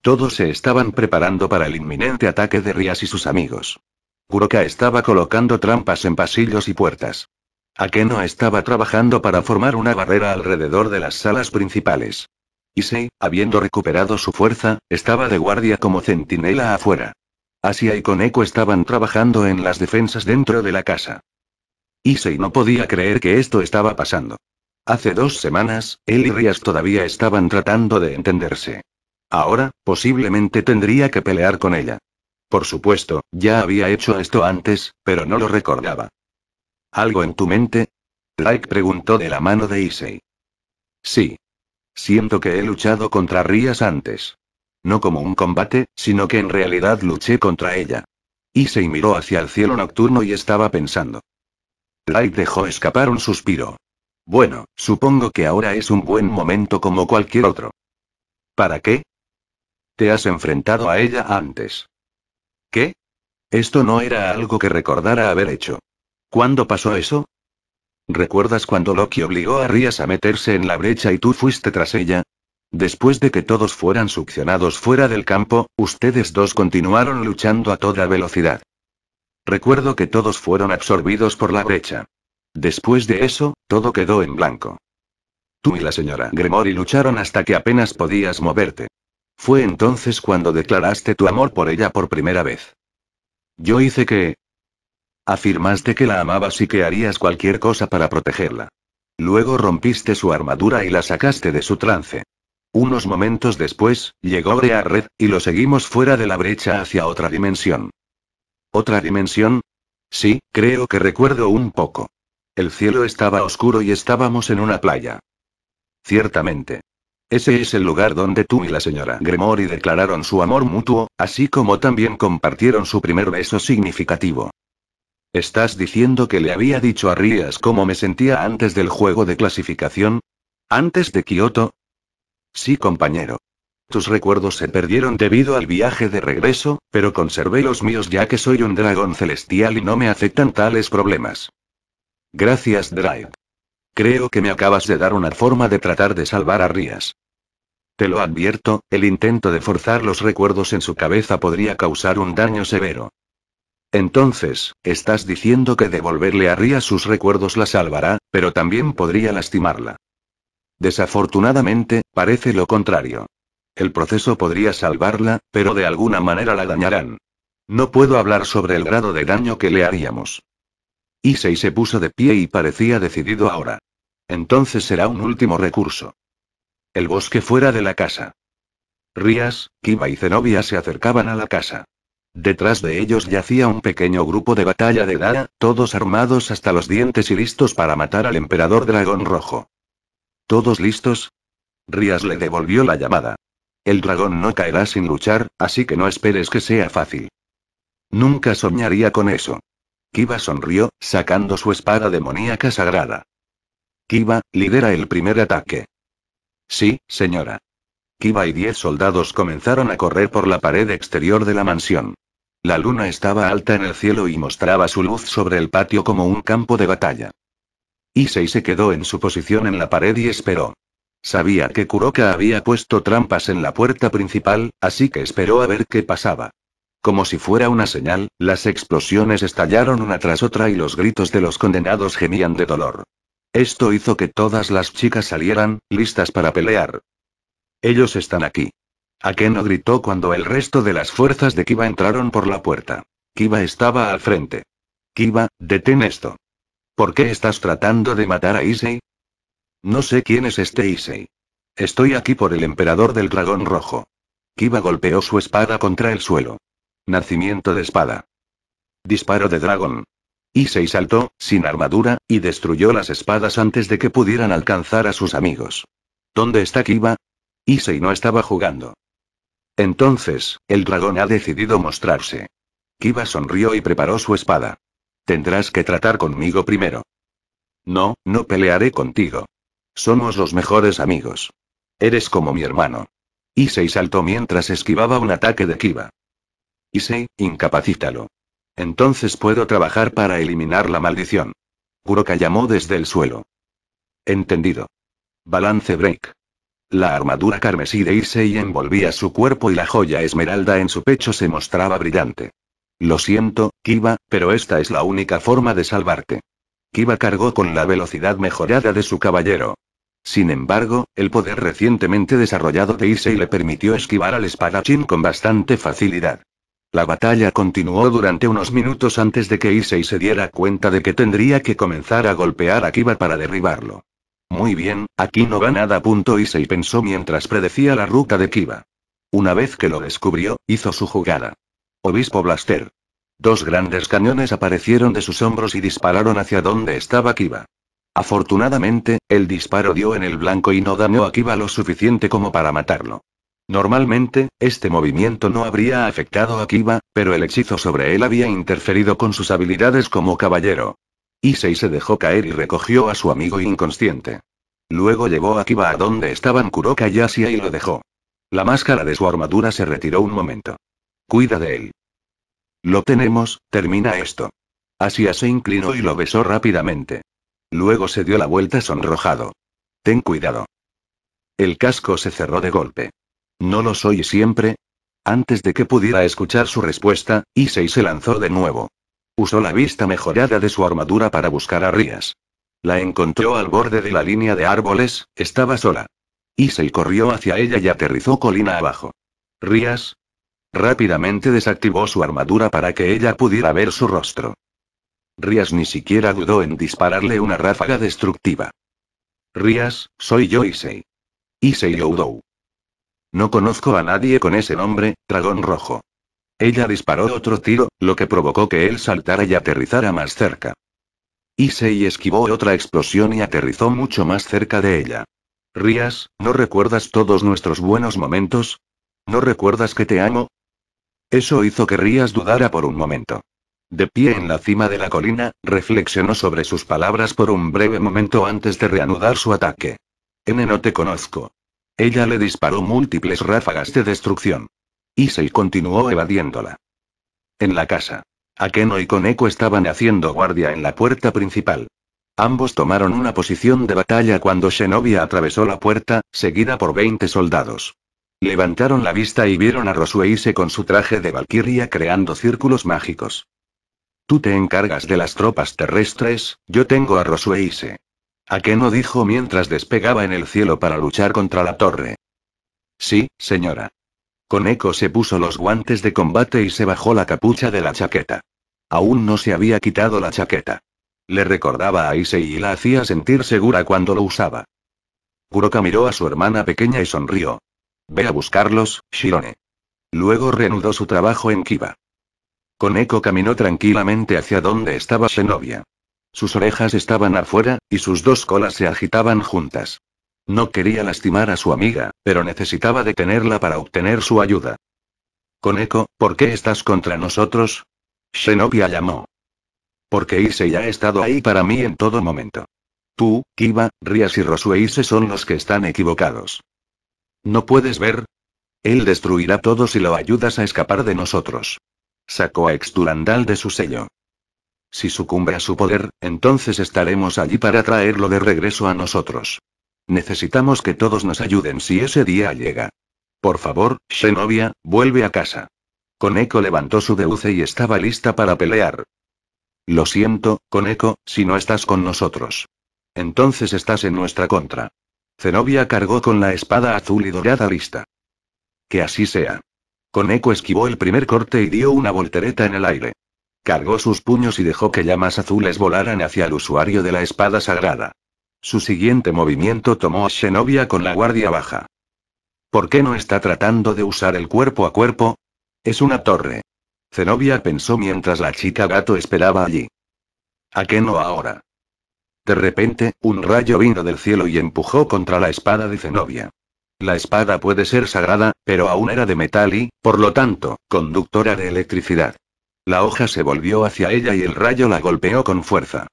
Todos se estaban preparando para el inminente ataque de Rías y sus amigos. Kuroka estaba colocando trampas en pasillos y puertas. Akeno estaba trabajando para formar una barrera alrededor de las salas principales. Issei, habiendo recuperado su fuerza, estaba de guardia como centinela afuera. Asia y Koneko estaban trabajando en las defensas dentro de la casa. Issei no podía creer que esto estaba pasando. Hace dos semanas, él y Rías todavía estaban tratando de entenderse. Ahora, posiblemente tendría que pelear con ella. Por supuesto, ya había hecho esto antes, pero no lo recordaba. ¿Algo en tu mente? Like preguntó de la mano de Issei. Sí. Siento que he luchado contra Rías antes. No como un combate, sino que en realidad luché contra ella. Issei miró hacia el cielo nocturno y estaba pensando. Light dejó escapar un suspiro. Bueno, supongo que ahora es un buen momento como cualquier otro. ¿Para qué? Te has enfrentado a ella antes. ¿Qué? Esto no era algo que recordara haber hecho. ¿Cuándo pasó eso? ¿Recuerdas cuando Loki obligó a Rías a meterse en la brecha y tú fuiste tras ella? Después de que todos fueran succionados fuera del campo, ustedes dos continuaron luchando a toda velocidad. Recuerdo que todos fueron absorbidos por la brecha. Después de eso, todo quedó en blanco. Tú y la señora Gremory lucharon hasta que apenas podías moverte. Fue entonces cuando declaraste tu amor por ella por primera vez. Yo hice que... Afirmaste que la amabas y que harías cualquier cosa para protegerla. Luego rompiste su armadura y la sacaste de su trance. Unos momentos después, llegó Red, y lo seguimos fuera de la brecha hacia otra dimensión. ¿Otra dimensión? Sí, creo que recuerdo un poco. El cielo estaba oscuro y estábamos en una playa. Ciertamente. Ese es el lugar donde tú y la señora Gremory declararon su amor mutuo, así como también compartieron su primer beso significativo. ¿Estás diciendo que le había dicho a Rías cómo me sentía antes del juego de clasificación? ¿Antes de Kioto? Sí, compañero. Tus recuerdos se perdieron debido al viaje de regreso, pero conservé los míos ya que soy un dragón celestial y no me afectan tales problemas. Gracias, Drive. Creo que me acabas de dar una forma de tratar de salvar a Rías. Te lo advierto, el intento de forzar los recuerdos en su cabeza podría causar un daño severo. Entonces, estás diciendo que devolverle a Rías sus recuerdos la salvará, pero también podría lastimarla. Desafortunadamente, parece lo contrario. El proceso podría salvarla, pero de alguna manera la dañarán. No puedo hablar sobre el grado de daño que le haríamos. Issei se puso de pie y parecía decidido ahora. Entonces será un último recurso. El bosque fuera de la casa. Rías, Kiba y Zenobia se acercaban a la casa. Detrás de ellos yacía un pequeño grupo de batalla de edad, todos armados hasta los dientes y listos para matar al emperador dragón rojo. ¿Todos listos? Rías le devolvió la llamada. El dragón no caerá sin luchar, así que no esperes que sea fácil. Nunca soñaría con eso. Kiba sonrió, sacando su espada demoníaca sagrada. Kiba, lidera el primer ataque. Sí, señora. Kiba y diez soldados comenzaron a correr por la pared exterior de la mansión. La luna estaba alta en el cielo y mostraba su luz sobre el patio como un campo de batalla. Issei se quedó en su posición en la pared y esperó. Sabía que Kuroka había puesto trampas en la puerta principal, así que esperó a ver qué pasaba. Como si fuera una señal, las explosiones estallaron una tras otra y los gritos de los condenados gemían de dolor. Esto hizo que todas las chicas salieran, listas para pelear. Ellos están aquí. Akeno gritó cuando el resto de las fuerzas de Kiba entraron por la puerta. Kiba estaba al frente. Kiba, detén esto. ¿Por qué estás tratando de matar a Issei? No sé quién es este Issei. Estoy aquí por el emperador del dragón rojo. Kiba golpeó su espada contra el suelo. Nacimiento de espada. Disparo de dragón. Issei saltó, sin armadura, y destruyó las espadas antes de que pudieran alcanzar a sus amigos. ¿Dónde está Kiba? Issei no estaba jugando. Entonces, el dragón ha decidido mostrarse. Kiba sonrió y preparó su espada. Tendrás que tratar conmigo primero. No, no pelearé contigo. Somos los mejores amigos. Eres como mi hermano. Issei saltó mientras esquivaba un ataque de Kiba. Issei, incapacítalo. Entonces puedo trabajar para eliminar la maldición. Kuroka llamó desde el suelo. Entendido. Balance break. La armadura carmesí de Issei envolvía su cuerpo y la joya esmeralda en su pecho se mostraba brillante. Lo siento, Kiba, pero esta es la única forma de salvarte. Kiba cargó con la velocidad mejorada de su caballero. Sin embargo, el poder recientemente desarrollado de Issei le permitió esquivar al espadachín con bastante facilidad. La batalla continuó durante unos minutos antes de que Issei se diera cuenta de que tendría que comenzar a golpear a Kiba para derribarlo. Muy bien, aquí no va nada. Punto Issei pensó mientras predecía la ruta de Kiba. Una vez que lo descubrió, hizo su jugada. Obispo Blaster. Dos grandes cañones aparecieron de sus hombros y dispararon hacia donde estaba Kiba. Afortunadamente, el disparo dio en el blanco y no dañó a Kiba lo suficiente como para matarlo. Normalmente, este movimiento no habría afectado a Kiba, pero el hechizo sobre él había interferido con sus habilidades como caballero. Isei se dejó caer y recogió a su amigo inconsciente. Luego llevó a Kiba a donde estaban Kuroka y Asia y lo dejó. La máscara de su armadura se retiró un momento. Cuida de él. Lo tenemos, termina esto. Asia se inclinó y lo besó rápidamente. Luego se dio la vuelta sonrojado. Ten cuidado. El casco se cerró de golpe. ¿No lo soy siempre? Antes de que pudiera escuchar su respuesta, Issei se lanzó de nuevo. Usó la vista mejorada de su armadura para buscar a Rías. La encontró al borde de la línea de árboles, estaba sola. Issei corrió hacia ella y aterrizó colina abajo. Rías. Rápidamente desactivó su armadura para que ella pudiera ver su rostro. Rías ni siquiera dudó en dispararle una ráfaga destructiva. Rías, soy yo Issei. Issei Oudou. No conozco a nadie con ese nombre, dragón rojo. Ella disparó otro tiro, lo que provocó que él saltara y aterrizara más cerca. y esquivó otra explosión y aterrizó mucho más cerca de ella. Rías, ¿no recuerdas todos nuestros buenos momentos? ¿No recuerdas que te amo? Eso hizo que Rías dudara por un momento. De pie en la cima de la colina, reflexionó sobre sus palabras por un breve momento antes de reanudar su ataque. N no te conozco. Ella le disparó múltiples ráfagas de destrucción. Issei continuó evadiéndola. En la casa. Akeno y Koneko estaban haciendo guardia en la puerta principal. Ambos tomaron una posición de batalla cuando Shinobi atravesó la puerta, seguida por 20 soldados. Levantaron la vista y vieron a Rosueise con su traje de valquiria creando círculos mágicos. Tú te encargas de las tropas terrestres, yo tengo a Rosueise. ¿A qué no dijo mientras despegaba en el cielo para luchar contra la torre? Sí, señora. Con se puso los guantes de combate y se bajó la capucha de la chaqueta. Aún no se había quitado la chaqueta. Le recordaba a Issei y la hacía sentir segura cuando lo usaba. Kuroka miró a su hermana pequeña y sonrió. Ve a buscarlos, Shirone. Luego reanudó su trabajo en Kiba. Koneko caminó tranquilamente hacia donde estaba Zenobia. Sus orejas estaban afuera, y sus dos colas se agitaban juntas. No quería lastimar a su amiga, pero necesitaba detenerla para obtener su ayuda. eco ¿por qué estás contra nosotros? xenobia llamó. Porque Ise ya ha estado ahí para mí en todo momento. Tú, Kiba, Rias y Rosue Ise son los que están equivocados. ¿No puedes ver? Él destruirá todo si lo ayudas a escapar de nosotros. Sacó a Exturandal de su sello. Si sucumbe a su poder, entonces estaremos allí para traerlo de regreso a nosotros. Necesitamos que todos nos ayuden si ese día llega. Por favor, Zenobia, vuelve a casa. Coneco levantó su deuce y estaba lista para pelear. Lo siento, Coneco, si no estás con nosotros. Entonces estás en nuestra contra. Zenobia cargó con la espada azul y dorada lista. Que así sea. Coneco esquivó el primer corte y dio una voltereta en el aire. Cargó sus puños y dejó que llamas azules volaran hacia el usuario de la espada sagrada. Su siguiente movimiento tomó a Xenobia con la guardia baja. ¿Por qué no está tratando de usar el cuerpo a cuerpo? Es una torre. Zenobia pensó mientras la chica gato esperaba allí. ¿A qué no ahora? De repente, un rayo vino del cielo y empujó contra la espada de Zenobia. La espada puede ser sagrada, pero aún era de metal y, por lo tanto, conductora de electricidad. La hoja se volvió hacia ella y el rayo la golpeó con fuerza.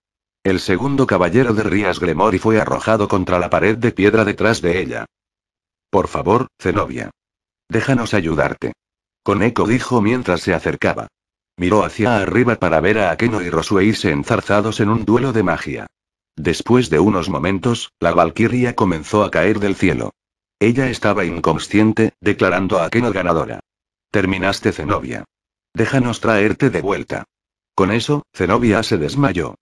El segundo caballero de Rías Gremory fue arrojado contra la pared de piedra detrás de ella. Por favor, Zenobia. Déjanos ayudarte. Con eco dijo mientras se acercaba. Miró hacia arriba para ver a Akeno y se enzarzados en un duelo de magia. Después de unos momentos, la valquiria comenzó a caer del cielo. Ella estaba inconsciente, declarando a Akeno ganadora. Terminaste Zenobia. Déjanos traerte de vuelta. Con eso, Zenobia se desmayó.